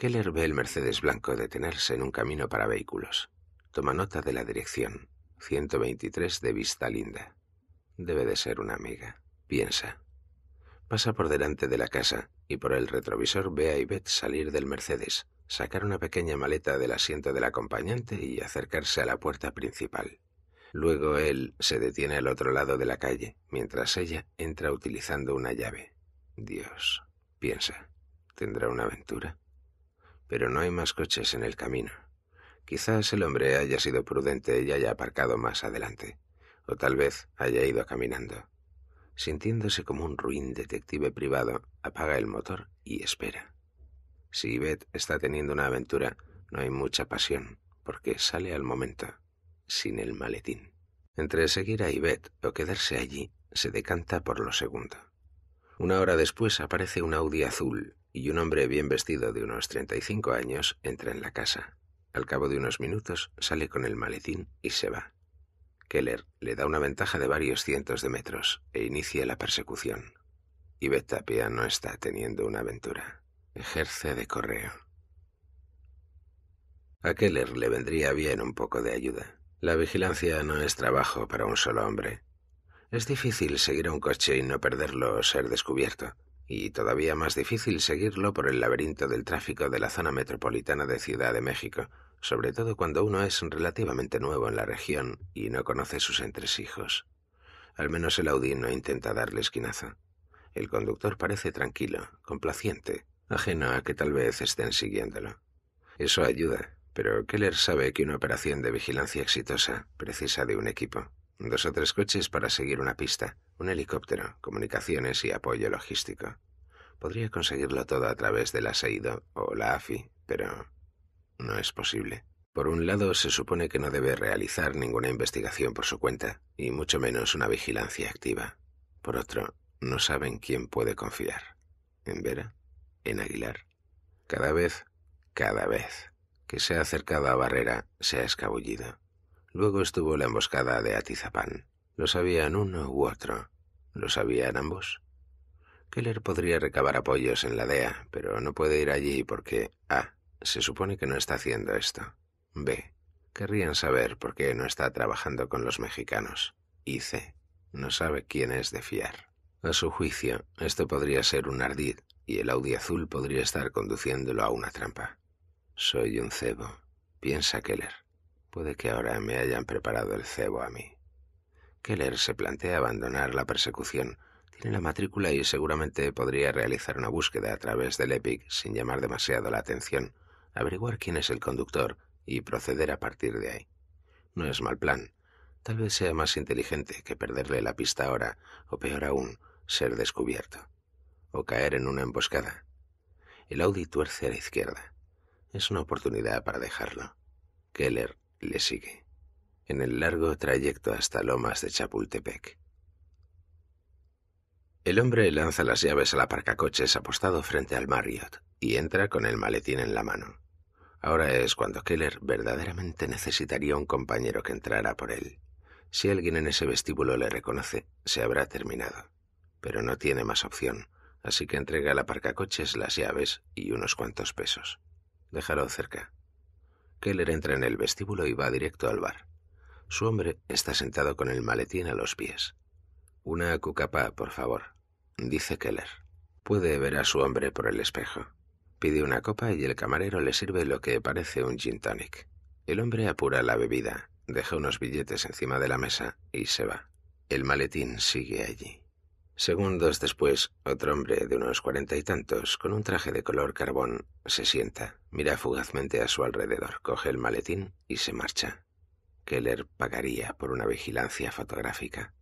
Keller ve el Mercedes blanco detenerse en un camino para vehículos. Toma nota de la dirección. 123 de Vista Linda. Debe de ser una amiga, piensa. Pasa por delante de la casa y por el retrovisor ve a Ivette salir del Mercedes, sacar una pequeña maleta del asiento del acompañante y acercarse a la puerta principal. Luego él se detiene al otro lado de la calle, mientras ella entra utilizando una llave. Dios, piensa, ¿tendrá una aventura? pero no hay más coches en el camino. Quizás el hombre haya sido prudente y haya aparcado más adelante, o tal vez haya ido caminando. Sintiéndose como un ruin detective privado, apaga el motor y espera. Si Yvette está teniendo una aventura, no hay mucha pasión, porque sale al momento, sin el maletín. Entre seguir a Yvette o quedarse allí, se decanta por lo segundo. Una hora después aparece un Audi azul, y un hombre bien vestido de unos 35 años entra en la casa. Al cabo de unos minutos sale con el maletín y se va. Keller le da una ventaja de varios cientos de metros e inicia la persecución. Y Betapia no está teniendo una aventura. Ejerce de correo. A Keller le vendría bien un poco de ayuda. La vigilancia no es trabajo para un solo hombre. Es difícil seguir a un coche y no perderlo o ser descubierto, y todavía más difícil seguirlo por el laberinto del tráfico de la zona metropolitana de Ciudad de México, sobre todo cuando uno es relativamente nuevo en la región y no conoce sus entresijos. Al menos el Audi no intenta darle esquinazo. El conductor parece tranquilo, complaciente, ajeno a que tal vez estén siguiéndolo. Eso ayuda, pero Keller sabe que una operación de vigilancia exitosa precisa de un equipo, dos o tres coches para seguir una pista, un helicóptero, comunicaciones y apoyo logístico. Podría conseguirlo todo a través de la SEIDO o la AFI, pero no es posible. Por un lado, se supone que no debe realizar ninguna investigación por su cuenta, y mucho menos una vigilancia activa. Por otro, no saben quién puede confiar. ¿En Vera? ¿En Aguilar? Cada vez, cada vez que se ha acercado a Barrera, se ha escabullido. Luego estuvo la emboscada de Atizapán. Lo sabían uno u otro. Lo sabían ambos. Keller podría recabar apoyos en la DEA, pero no puede ir allí porque A. Se supone que no está haciendo esto. B. Querrían saber por qué no está trabajando con los mexicanos. Y C. No sabe quién es de fiar. A su juicio, esto podría ser un ardid y el Audi azul podría estar conduciéndolo a una trampa. Soy un cebo, piensa Keller. Puede que ahora me hayan preparado el cebo a mí. Keller se plantea abandonar la persecución. Tiene la matrícula y seguramente podría realizar una búsqueda a través del EPIC sin llamar demasiado la atención, averiguar quién es el conductor y proceder a partir de ahí. No es mal plan. Tal vez sea más inteligente que perderle la pista ahora, o peor aún, ser descubierto. O caer en una emboscada. El Audi tuerce a la izquierda. Es una oportunidad para dejarlo. Keller le sigue en el largo trayecto hasta Lomas de Chapultepec. El hombre lanza las llaves a la parcacoches apostado frente al Marriott y entra con el maletín en la mano. Ahora es cuando Keller verdaderamente necesitaría un compañero que entrara por él. Si alguien en ese vestíbulo le reconoce, se habrá terminado. Pero no tiene más opción, así que entrega al parcacoches las llaves y unos cuantos pesos. Déjalo cerca. Keller entra en el vestíbulo y va directo al bar. Su hombre está sentado con el maletín a los pies. Una cucapá, por favor, dice Keller. Puede ver a su hombre por el espejo. Pide una copa y el camarero le sirve lo que parece un gin tonic. El hombre apura la bebida, deja unos billetes encima de la mesa y se va. El maletín sigue allí. Segundos después, otro hombre de unos cuarenta y tantos, con un traje de color carbón, se sienta, mira fugazmente a su alrededor, coge el maletín y se marcha. Keller pagaría por una vigilancia fotográfica.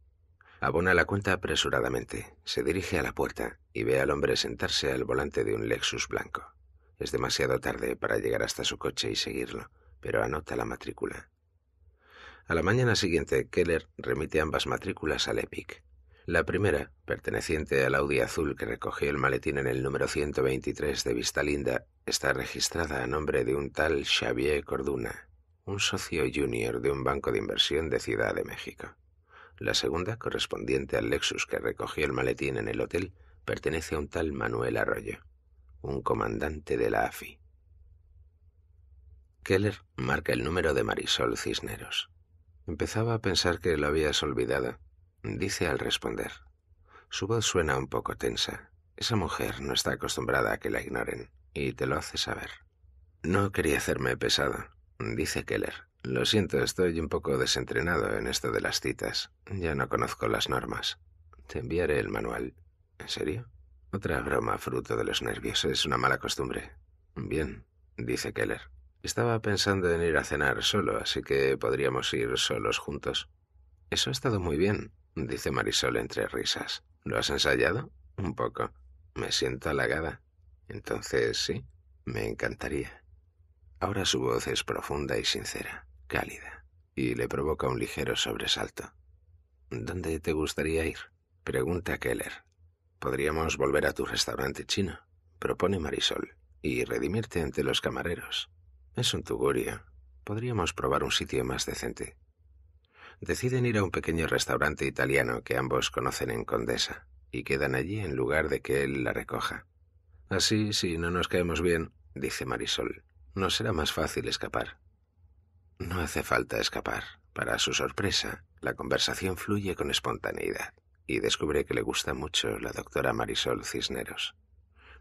Abona la cuenta apresuradamente, se dirige a la puerta y ve al hombre sentarse al volante de un Lexus blanco. Es demasiado tarde para llegar hasta su coche y seguirlo, pero anota la matrícula. A la mañana siguiente, Keller remite ambas matrículas al EPIC. La primera, perteneciente al Audi azul que recogió el maletín en el número 123 de Linda, está registrada a nombre de un tal Xavier Corduna, un socio junior de un banco de inversión de Ciudad de México. La segunda, correspondiente al Lexus que recogió el maletín en el hotel, pertenece a un tal Manuel Arroyo, un comandante de la AFI. Keller marca el número de Marisol Cisneros. Empezaba a pensar que lo habías olvidado, dice al responder. Su voz suena un poco tensa. Esa mujer no está acostumbrada a que la ignoren, y te lo hace saber. No quería hacerme pesado, dice Keller. Lo siento, estoy un poco desentrenado en esto de las citas. Ya no conozco las normas. Te enviaré el manual. ¿En serio? Otra broma fruto de los nervios. Es una mala costumbre. Bien, dice Keller. Estaba pensando en ir a cenar solo, así que podríamos ir solos juntos. Eso ha estado muy bien, dice Marisol entre risas. ¿Lo has ensayado? Un poco. Me siento halagada. Entonces, sí, me encantaría. Ahora su voz es profunda y sincera, cálida, y le provoca un ligero sobresalto. ¿Dónde te gustaría ir? Pregunta Keller. Podríamos volver a tu restaurante chino, propone Marisol, y redimirte ante los camareros. Es un tugurio. Podríamos probar un sitio más decente. Deciden ir a un pequeño restaurante italiano que ambos conocen en Condesa, y quedan allí en lugar de que él la recoja. Así, si no nos caemos bien, dice Marisol, no será más fácil escapar. No hace falta escapar. Para su sorpresa, la conversación fluye con espontaneidad y descubre que le gusta mucho la doctora Marisol Cisneros.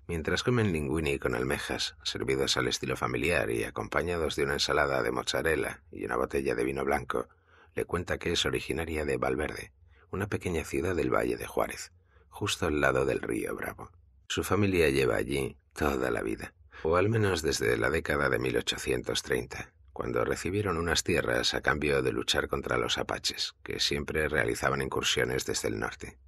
Mientras comen linguini con almejas, servidos al estilo familiar y acompañados de una ensalada de mozzarella y una botella de vino blanco, le cuenta que es originaria de Valverde, una pequeña ciudad del Valle de Juárez, justo al lado del río Bravo. Su familia lleva allí toda la vida o al menos desde la década de 1830, cuando recibieron unas tierras a cambio de luchar contra los apaches, que siempre realizaban incursiones desde el norte.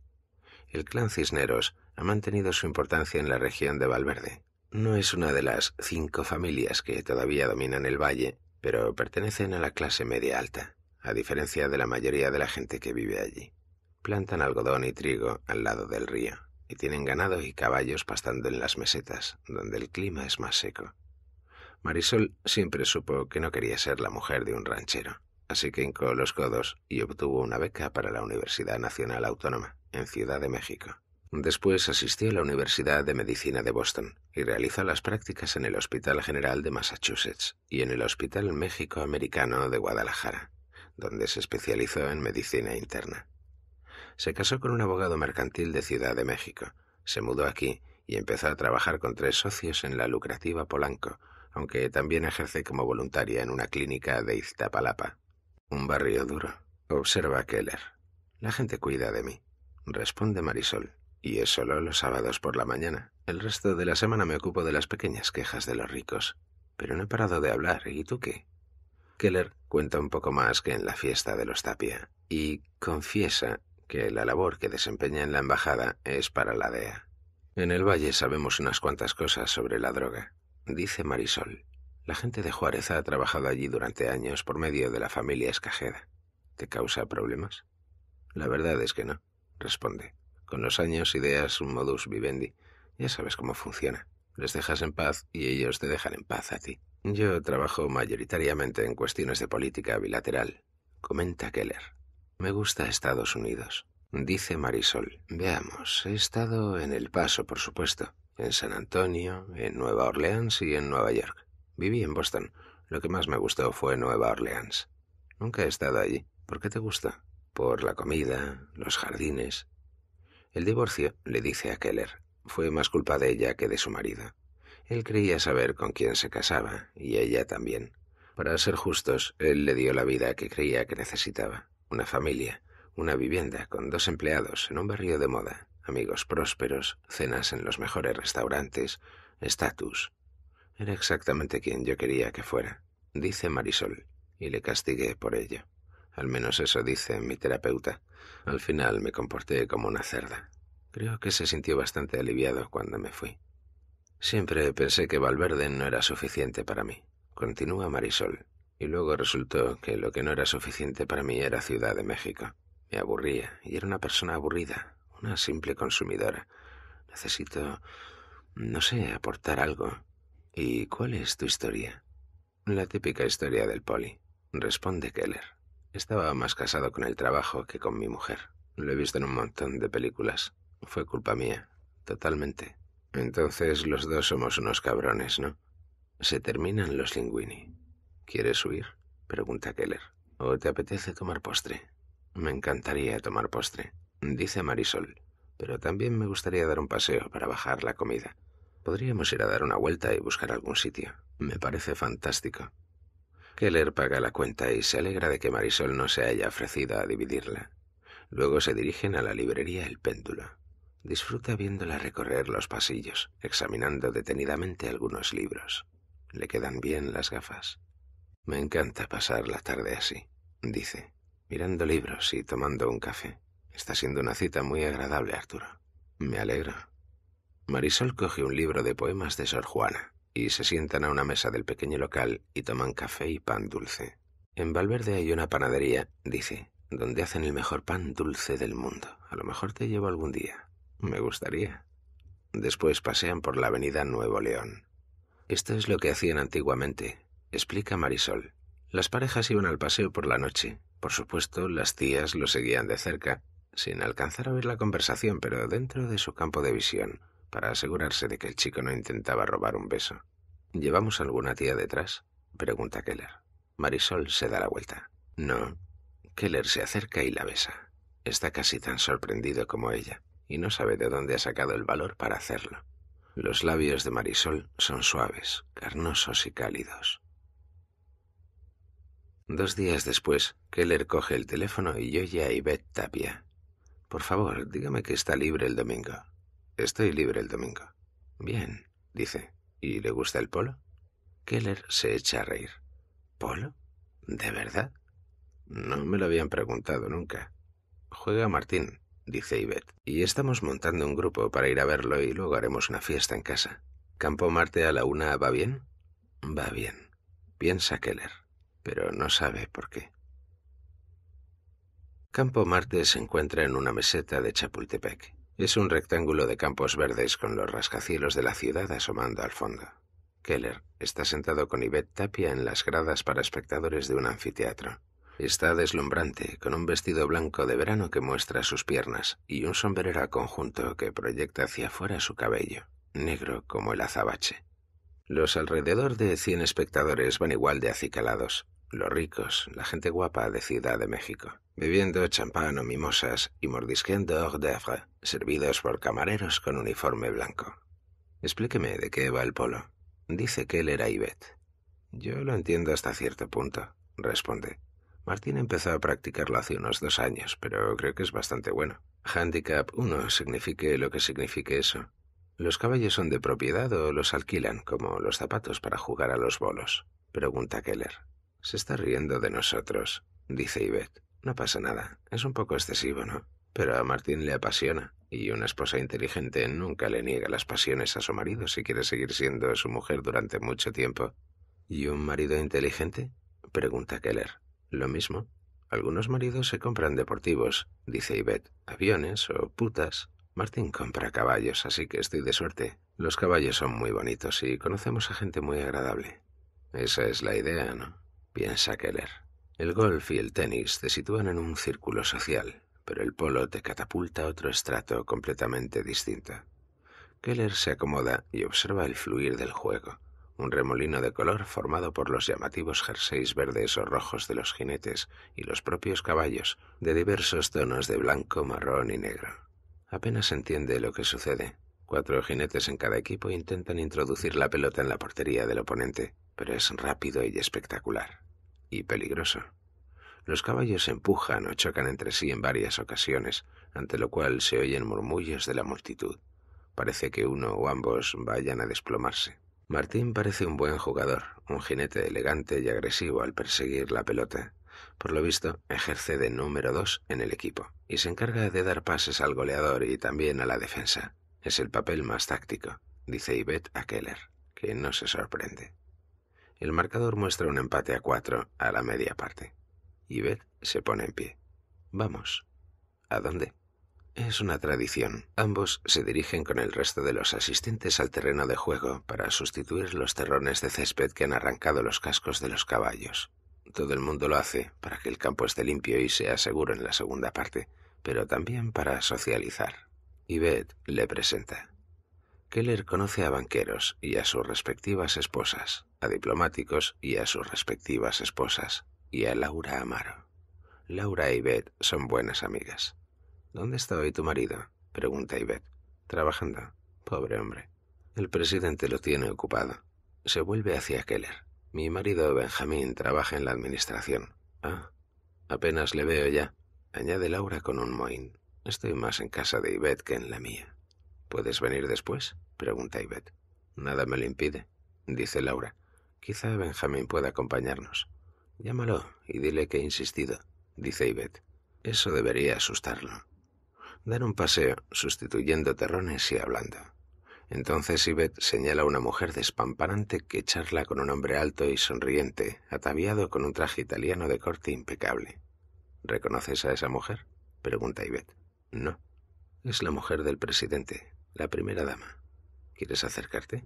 El clan Cisneros ha mantenido su importancia en la región de Valverde. No es una de las cinco familias que todavía dominan el valle, pero pertenecen a la clase media alta, a diferencia de la mayoría de la gente que vive allí. Plantan algodón y trigo al lado del río, y tienen ganado y caballos pastando en las mesetas, donde el clima es más seco. Marisol siempre supo que no quería ser la mujer de un ranchero, así que hincó los codos y obtuvo una beca para la Universidad Nacional Autónoma, en Ciudad de México. Después asistió a la Universidad de Medicina de Boston y realizó las prácticas en el Hospital General de Massachusetts y en el Hospital México Americano de Guadalajara, donde se especializó en medicina interna. Se casó con un abogado mercantil de Ciudad de México. Se mudó aquí y empezó a trabajar con tres socios en la lucrativa Polanco, aunque también ejerce como voluntaria en una clínica de Iztapalapa. Un barrio duro, observa Keller. La gente cuida de mí, responde Marisol, y es solo los sábados por la mañana. El resto de la semana me ocupo de las pequeñas quejas de los ricos. Pero no he parado de hablar, ¿y tú qué? Keller cuenta un poco más que en la fiesta de los Tapia, y confiesa que la labor que desempeña en la embajada es para la DEA. En el valle sabemos unas cuantas cosas sobre la droga, dice Marisol. La gente de Juárez ha trabajado allí durante años por medio de la familia Escajeda. ¿Te causa problemas? La verdad es que no, responde. Con los años ideas un modus vivendi. Ya sabes cómo funciona. Les dejas en paz y ellos te dejan en paz a ti. Yo trabajo mayoritariamente en cuestiones de política bilateral, comenta Keller. Me gusta Estados Unidos. Dice Marisol. Veamos, he estado en El Paso, por supuesto, en San Antonio, en Nueva Orleans y en Nueva York. Viví en Boston. Lo que más me gustó fue Nueva Orleans. Nunca he estado allí. ¿Por qué te gusta? Por la comida, los jardines. El divorcio, le dice a Keller, fue más culpa de ella que de su marido. Él creía saber con quién se casaba, y ella también. Para ser justos, él le dio la vida que creía que necesitaba una familia, una vivienda con dos empleados en un barrio de moda, amigos prósperos, cenas en los mejores restaurantes, estatus. Era exactamente quien yo quería que fuera, dice Marisol, y le castigué por ello. Al menos eso dice mi terapeuta. Al final me comporté como una cerda. Creo que se sintió bastante aliviado cuando me fui. Siempre pensé que Valverde no era suficiente para mí. Continúa Marisol. Y luego resultó que lo que no era suficiente para mí era Ciudad de México. Me aburría y era una persona aburrida, una simple consumidora. Necesito, no sé, aportar algo. ¿Y cuál es tu historia? La típica historia del poli, responde Keller. Estaba más casado con el trabajo que con mi mujer. Lo he visto en un montón de películas. Fue culpa mía, totalmente. Entonces los dos somos unos cabrones, ¿no? Se terminan los linguini. ¿Quieres huir? pregunta Keller. ¿O te apetece tomar postre? Me encantaría tomar postre, dice Marisol, pero también me gustaría dar un paseo para bajar la comida. Podríamos ir a dar una vuelta y buscar algún sitio. Me parece fantástico. Keller paga la cuenta y se alegra de que Marisol no se haya ofrecido a dividirla. Luego se dirigen a la librería El Péndulo. Disfruta viéndola recorrer los pasillos, examinando detenidamente algunos libros. Le quedan bien las gafas. Me encanta pasar la tarde así, dice, mirando libros y tomando un café. Está siendo una cita muy agradable, Arturo. Me alegro. Marisol coge un libro de poemas de Sor Juana y se sientan a una mesa del pequeño local y toman café y pan dulce. En Valverde hay una panadería, dice, donde hacen el mejor pan dulce del mundo. A lo mejor te llevo algún día. Me gustaría. Después pasean por la avenida Nuevo León. Esto es lo que hacían antiguamente, explica Marisol. Las parejas iban al paseo por la noche. Por supuesto, las tías lo seguían de cerca, sin alcanzar a ver la conversación, pero dentro de su campo de visión, para asegurarse de que el chico no intentaba robar un beso. ¿Llevamos alguna tía detrás? pregunta Keller. Marisol se da la vuelta. No. Keller se acerca y la besa. Está casi tan sorprendido como ella, y no sabe de dónde ha sacado el valor para hacerlo. Los labios de Marisol son suaves, carnosos y cálidos. Dos días después, Keller coge el teléfono y oye a Ivette Tapia. Por favor, dígame que está libre el domingo. Estoy libre el domingo. Bien, dice. ¿Y le gusta el polo? Keller se echa a reír. ¿Polo? ¿De verdad? No me lo habían preguntado nunca. Juega Martín, dice Ivette. Y estamos montando un grupo para ir a verlo y luego haremos una fiesta en casa. ¿Campo Marte a la una va bien? Va bien, piensa Keller pero no sabe por qué. Campo Marte se encuentra en una meseta de Chapultepec. Es un rectángulo de campos verdes con los rascacielos de la ciudad asomando al fondo. Keller está sentado con Ivette Tapia en las gradas para espectadores de un anfiteatro. Está deslumbrante, con un vestido blanco de verano que muestra sus piernas y un sombrero a conjunto que proyecta hacia afuera su cabello, negro como el azabache. Los alrededor de cien espectadores van igual de acicalados los ricos, la gente guapa de Ciudad de México, bebiendo champán o mimosas y mordisqueando hors d'oeuvre, servidos por camareros con uniforme blanco. Explíqueme de qué va el polo. Dice que él era Yo lo entiendo hasta cierto punto, responde. Martín empezó a practicarlo hace unos dos años, pero creo que es bastante bueno. Handicap 1 signifique lo que signifique eso. ¿Los caballos son de propiedad o los alquilan, como los zapatos para jugar a los bolos? pregunta Keller. Se está riendo de nosotros, dice Yvette. No pasa nada. Es un poco excesivo, ¿no? Pero a Martín le apasiona, y una esposa inteligente nunca le niega las pasiones a su marido si quiere seguir siendo su mujer durante mucho tiempo. ¿Y un marido inteligente? pregunta Keller. Lo mismo. Algunos maridos se compran deportivos, dice Yvette, aviones o putas. Martín compra caballos, así que estoy de suerte. Los caballos son muy bonitos y conocemos a gente muy agradable. Esa es la idea, ¿no? piensa Keller. El golf y el tenis te sitúan en un círculo social, pero el polo te catapulta otro estrato completamente distinto. Keller se acomoda y observa el fluir del juego, un remolino de color formado por los llamativos jerseys verdes o rojos de los jinetes y los propios caballos, de diversos tonos de blanco, marrón y negro. Apenas entiende lo que sucede, Cuatro jinetes en cada equipo intentan introducir la pelota en la portería del oponente, pero es rápido y espectacular. Y peligroso. Los caballos empujan o chocan entre sí en varias ocasiones, ante lo cual se oyen murmullos de la multitud. Parece que uno o ambos vayan a desplomarse. Martín parece un buen jugador, un jinete elegante y agresivo al perseguir la pelota. Por lo visto, ejerce de número dos en el equipo y se encarga de dar pases al goleador y también a la defensa. Es el papel más táctico, dice Yvette a Keller, que no se sorprende. El marcador muestra un empate a cuatro a la media parte. Yvette se pone en pie. Vamos. ¿A dónde? Es una tradición. Ambos se dirigen con el resto de los asistentes al terreno de juego para sustituir los terrones de césped que han arrancado los cascos de los caballos. Todo el mundo lo hace para que el campo esté limpio y sea seguro en la segunda parte, pero también para socializar. Yvette le presenta. Keller conoce a banqueros y a sus respectivas esposas, a diplomáticos y a sus respectivas esposas, y a Laura Amaro. Laura y Beth son buenas amigas. ¿Dónde está hoy tu marido? pregunta Yvette. Trabajando. Pobre hombre. El presidente lo tiene ocupado. Se vuelve hacia Keller. Mi marido Benjamín trabaja en la administración. Ah, apenas le veo ya, añade Laura con un mohín. Estoy más en casa de Ivet que en la mía. ¿Puedes venir después? pregunta Ivet. Nada me lo impide, dice Laura. Quizá Benjamín pueda acompañarnos. Llámalo y dile que he insistido, dice Ivette. Eso debería asustarlo. —Dar un paseo, sustituyendo terrones y hablando. Entonces Ivet señala a una mujer despamparante que charla con un hombre alto y sonriente, ataviado con un traje italiano de corte impecable. ¿Reconoces a esa mujer? pregunta Ivet. No. Es la mujer del presidente, la primera dama. ¿Quieres acercarte?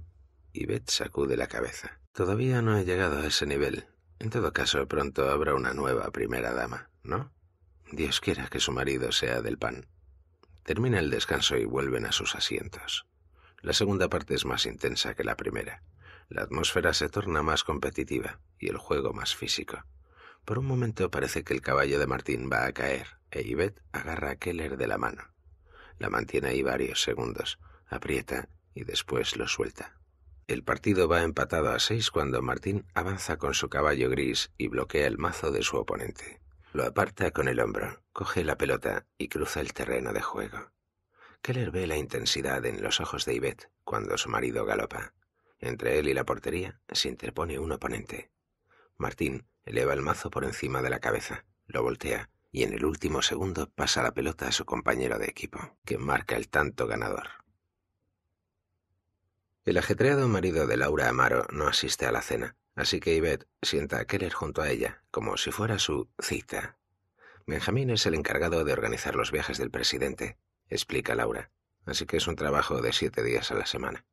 Y Beth sacude la cabeza. Todavía no he llegado a ese nivel. En todo caso, pronto habrá una nueva primera dama, ¿no? Dios quiera que su marido sea del pan. Termina el descanso y vuelven a sus asientos. La segunda parte es más intensa que la primera. La atmósfera se torna más competitiva y el juego más físico. Por un momento parece que el caballo de Martín va a caer, e Yvette agarra a Keller de la mano. La mantiene ahí varios segundos, aprieta y después lo suelta. El partido va empatado a seis cuando Martín avanza con su caballo gris y bloquea el mazo de su oponente. Lo aparta con el hombro, coge la pelota y cruza el terreno de juego. Keller ve la intensidad en los ojos de Yvette cuando su marido galopa. Entre él y la portería se interpone un oponente. Martín eleva el mazo por encima de la cabeza, lo voltea y en el último segundo pasa la pelota a su compañero de equipo, que marca el tanto ganador. El ajetreado marido de Laura Amaro no asiste a la cena, así que Yvette sienta a Keller junto a ella, como si fuera su cita. Benjamín es el encargado de organizar los viajes del presidente, explica Laura, así que es un trabajo de siete días a la semana.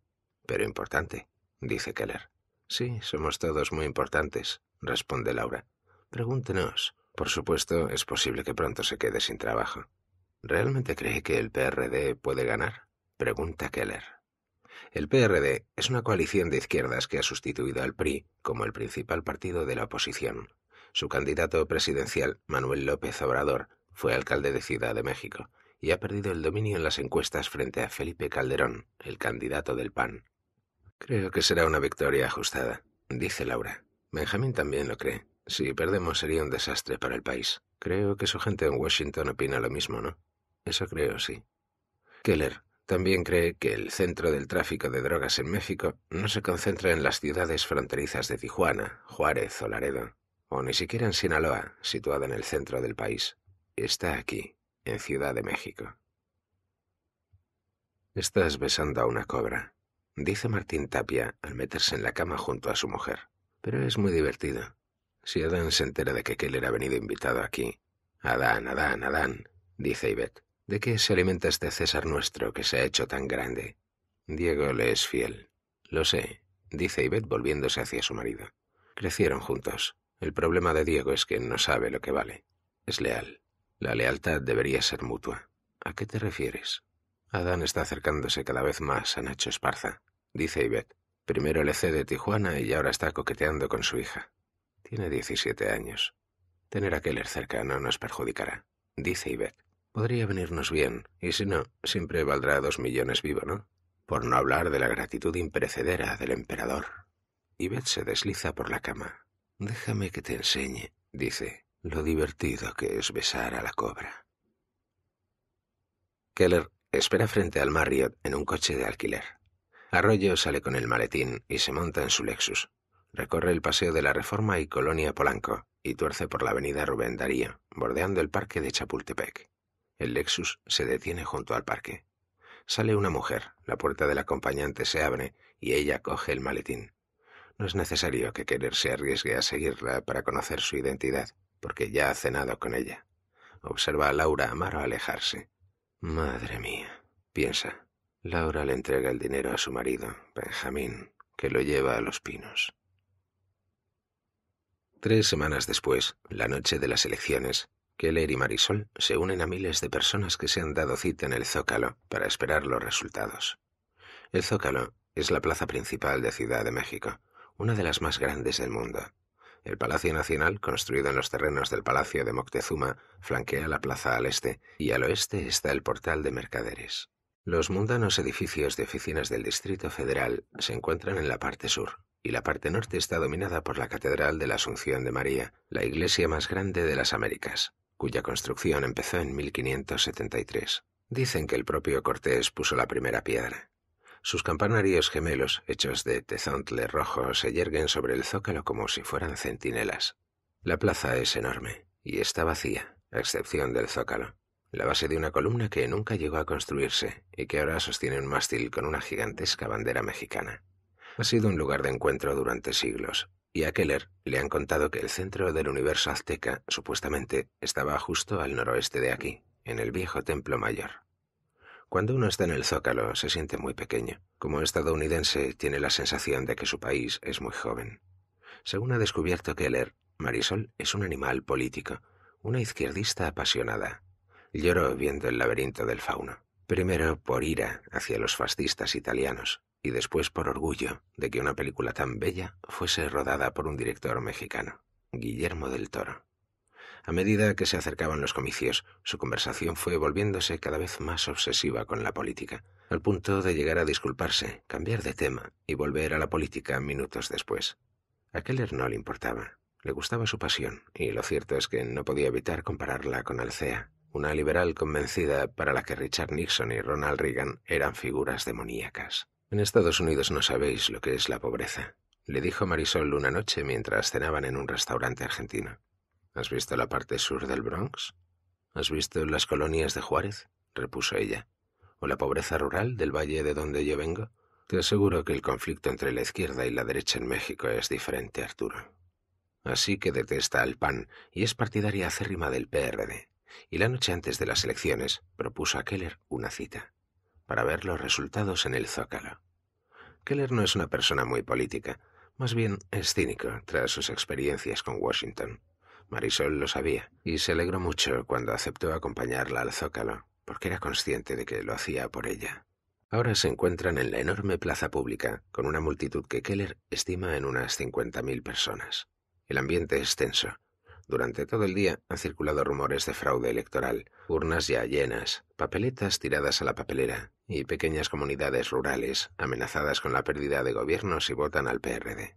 Pero importante, dice Keller. Sí, somos todos muy importantes, responde Laura. Pregúntenos, por supuesto, es posible que pronto se quede sin trabajo. ¿Realmente cree que el PRD puede ganar? Pregunta Keller. El PRD es una coalición de izquierdas que ha sustituido al PRI como el principal partido de la oposición. Su candidato presidencial, Manuel López Obrador, fue alcalde de Ciudad de México y ha perdido el dominio en las encuestas frente a Felipe Calderón, el candidato del PAN. Creo que será una victoria ajustada, dice Laura. Benjamín también lo cree. Si perdemos sería un desastre para el país. Creo que su gente en Washington opina lo mismo, ¿no? Eso creo, sí. Keller también cree que el centro del tráfico de drogas en México no se concentra en las ciudades fronterizas de Tijuana, Juárez o Laredo, o ni siquiera en Sinaloa, situada en el centro del país. Está aquí, en Ciudad de México. Estás besando a una cobra, dice Martín Tapia al meterse en la cama junto a su mujer. Pero es muy divertido. Si Adán se entera de que Keller ha venido invitado aquí. Adán, Adán, Adán, dice Ivette. ¿De qué se alimenta este César nuestro que se ha hecho tan grande? Diego le es fiel. Lo sé, dice Ivet volviéndose hacia su marido. Crecieron juntos. El problema de Diego es que no sabe lo que vale. Es leal. La lealtad debería ser mutua. ¿A qué te refieres? Adán está acercándose cada vez más a Nacho Esparza, dice Ivet. Primero le cede Tijuana y ahora está coqueteando con su hija. Tiene 17 años. Tener a Keller cerca no nos perjudicará, dice Ivette. Podría venirnos bien, y si no, siempre valdrá dos millones vivo, ¿no? Por no hablar de la gratitud imperecedera del emperador. Ivette se desliza por la cama. Déjame que te enseñe, dice, lo divertido que es besar a la cobra. Keller espera frente al Marriott en un coche de alquiler. Arroyo sale con el maletín y se monta en su Lexus. Recorre el Paseo de la Reforma y Colonia Polanco, y tuerce por la avenida Rubén Darío, bordeando el parque de Chapultepec. El Lexus se detiene junto al parque. Sale una mujer, la puerta del acompañante se abre y ella coge el maletín. No es necesario que querer se arriesgue a seguirla para conocer su identidad, porque ya ha cenado con ella. Observa a Laura Amaro alejarse. Madre mía, piensa. Laura le entrega el dinero a su marido, Benjamín, que lo lleva a los pinos. Tres semanas después, la noche de las elecciones, Keller y Marisol se unen a miles de personas que se han dado cita en el Zócalo para esperar los resultados. El Zócalo es la plaza principal de Ciudad de México, una de las más grandes del mundo. El Palacio Nacional, construido en los terrenos del Palacio de Moctezuma, flanquea la plaza al este y al oeste está el portal de mercaderes. Los mundanos edificios de oficinas del Distrito Federal se encuentran en la parte sur y la parte norte está dominada por la Catedral de la Asunción de María, la iglesia más grande de las Américas, cuya construcción empezó en 1573. Dicen que el propio Cortés puso la primera piedra. Sus campanarios gemelos, hechos de tezontle rojo, se yerguen sobre el zócalo como si fueran centinelas. La plaza es enorme y está vacía, a excepción del zócalo, la base de una columna que nunca llegó a construirse y que ahora sostiene un mástil con una gigantesca bandera mexicana ha sido un lugar de encuentro durante siglos, y a Keller le han contado que el centro del universo azteca, supuestamente, estaba justo al noroeste de aquí, en el viejo templo mayor. Cuando uno está en el zócalo se siente muy pequeño. Como estadounidense tiene la sensación de que su país es muy joven. Según ha descubierto Keller, Marisol es un animal político, una izquierdista apasionada. Lloró viendo el laberinto del fauno, primero por ira hacia los fascistas italianos, y después por orgullo de que una película tan bella fuese rodada por un director mexicano, Guillermo del Toro. A medida que se acercaban los comicios, su conversación fue volviéndose cada vez más obsesiva con la política, al punto de llegar a disculparse, cambiar de tema y volver a la política minutos después. A Keller no le importaba, le gustaba su pasión, y lo cierto es que no podía evitar compararla con Alcea, una liberal convencida para la que Richard Nixon y Ronald Reagan eran figuras demoníacas. En Estados Unidos no sabéis lo que es la pobreza, le dijo Marisol una noche mientras cenaban en un restaurante argentino. ¿Has visto la parte sur del Bronx? ¿Has visto las colonias de Juárez? repuso ella. ¿O la pobreza rural del valle de donde yo vengo? Te aseguro que el conflicto entre la izquierda y la derecha en México es diferente, Arturo. Así que detesta al PAN y es partidaria acérrima del PRD. Y la noche antes de las elecciones propuso a Keller una cita para ver los resultados en el Zócalo. Keller no es una persona muy política, más bien es cínico tras sus experiencias con Washington. Marisol lo sabía y se alegró mucho cuando aceptó acompañarla al Zócalo, porque era consciente de que lo hacía por ella. Ahora se encuentran en la enorme plaza pública, con una multitud que Keller estima en unas 50.000 personas. El ambiente es tenso, durante todo el día han circulado rumores de fraude electoral, urnas ya llenas, papeletas tiradas a la papelera y pequeñas comunidades rurales amenazadas con la pérdida de gobierno si votan al PRD.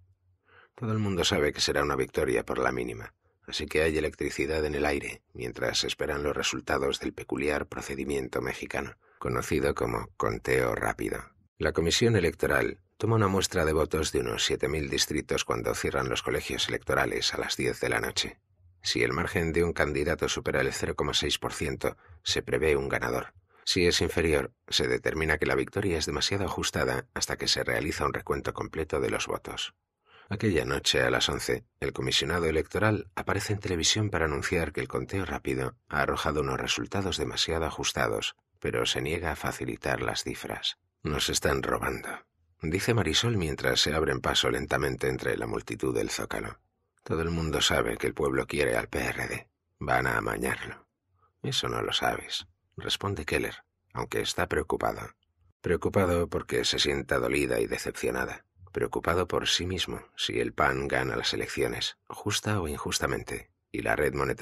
Todo el mundo sabe que será una victoria por la mínima, así que hay electricidad en el aire mientras esperan los resultados del peculiar procedimiento mexicano, conocido como conteo rápido. La Comisión Electoral toma una muestra de votos de unos 7.000 distritos cuando cierran los colegios electorales a las 10 de la noche. Si el margen de un candidato supera el 0,6%, se prevé un ganador. Si es inferior, se determina que la victoria es demasiado ajustada hasta que se realiza un recuento completo de los votos. Aquella noche a las 11, el comisionado electoral aparece en televisión para anunciar que el conteo rápido ha arrojado unos resultados demasiado ajustados, pero se niega a facilitar las cifras. Nos están robando, dice Marisol mientras se abren paso lentamente entre la multitud del zócalo. Todo el mundo sabe que el pueblo quiere al PRD. Van a amañarlo. Eso no lo sabes, responde Keller, aunque está preocupado. Preocupado porque se sienta dolida y decepcionada. Preocupado por sí mismo si el PAN gana las elecciones, justa o injustamente, y la red monetaria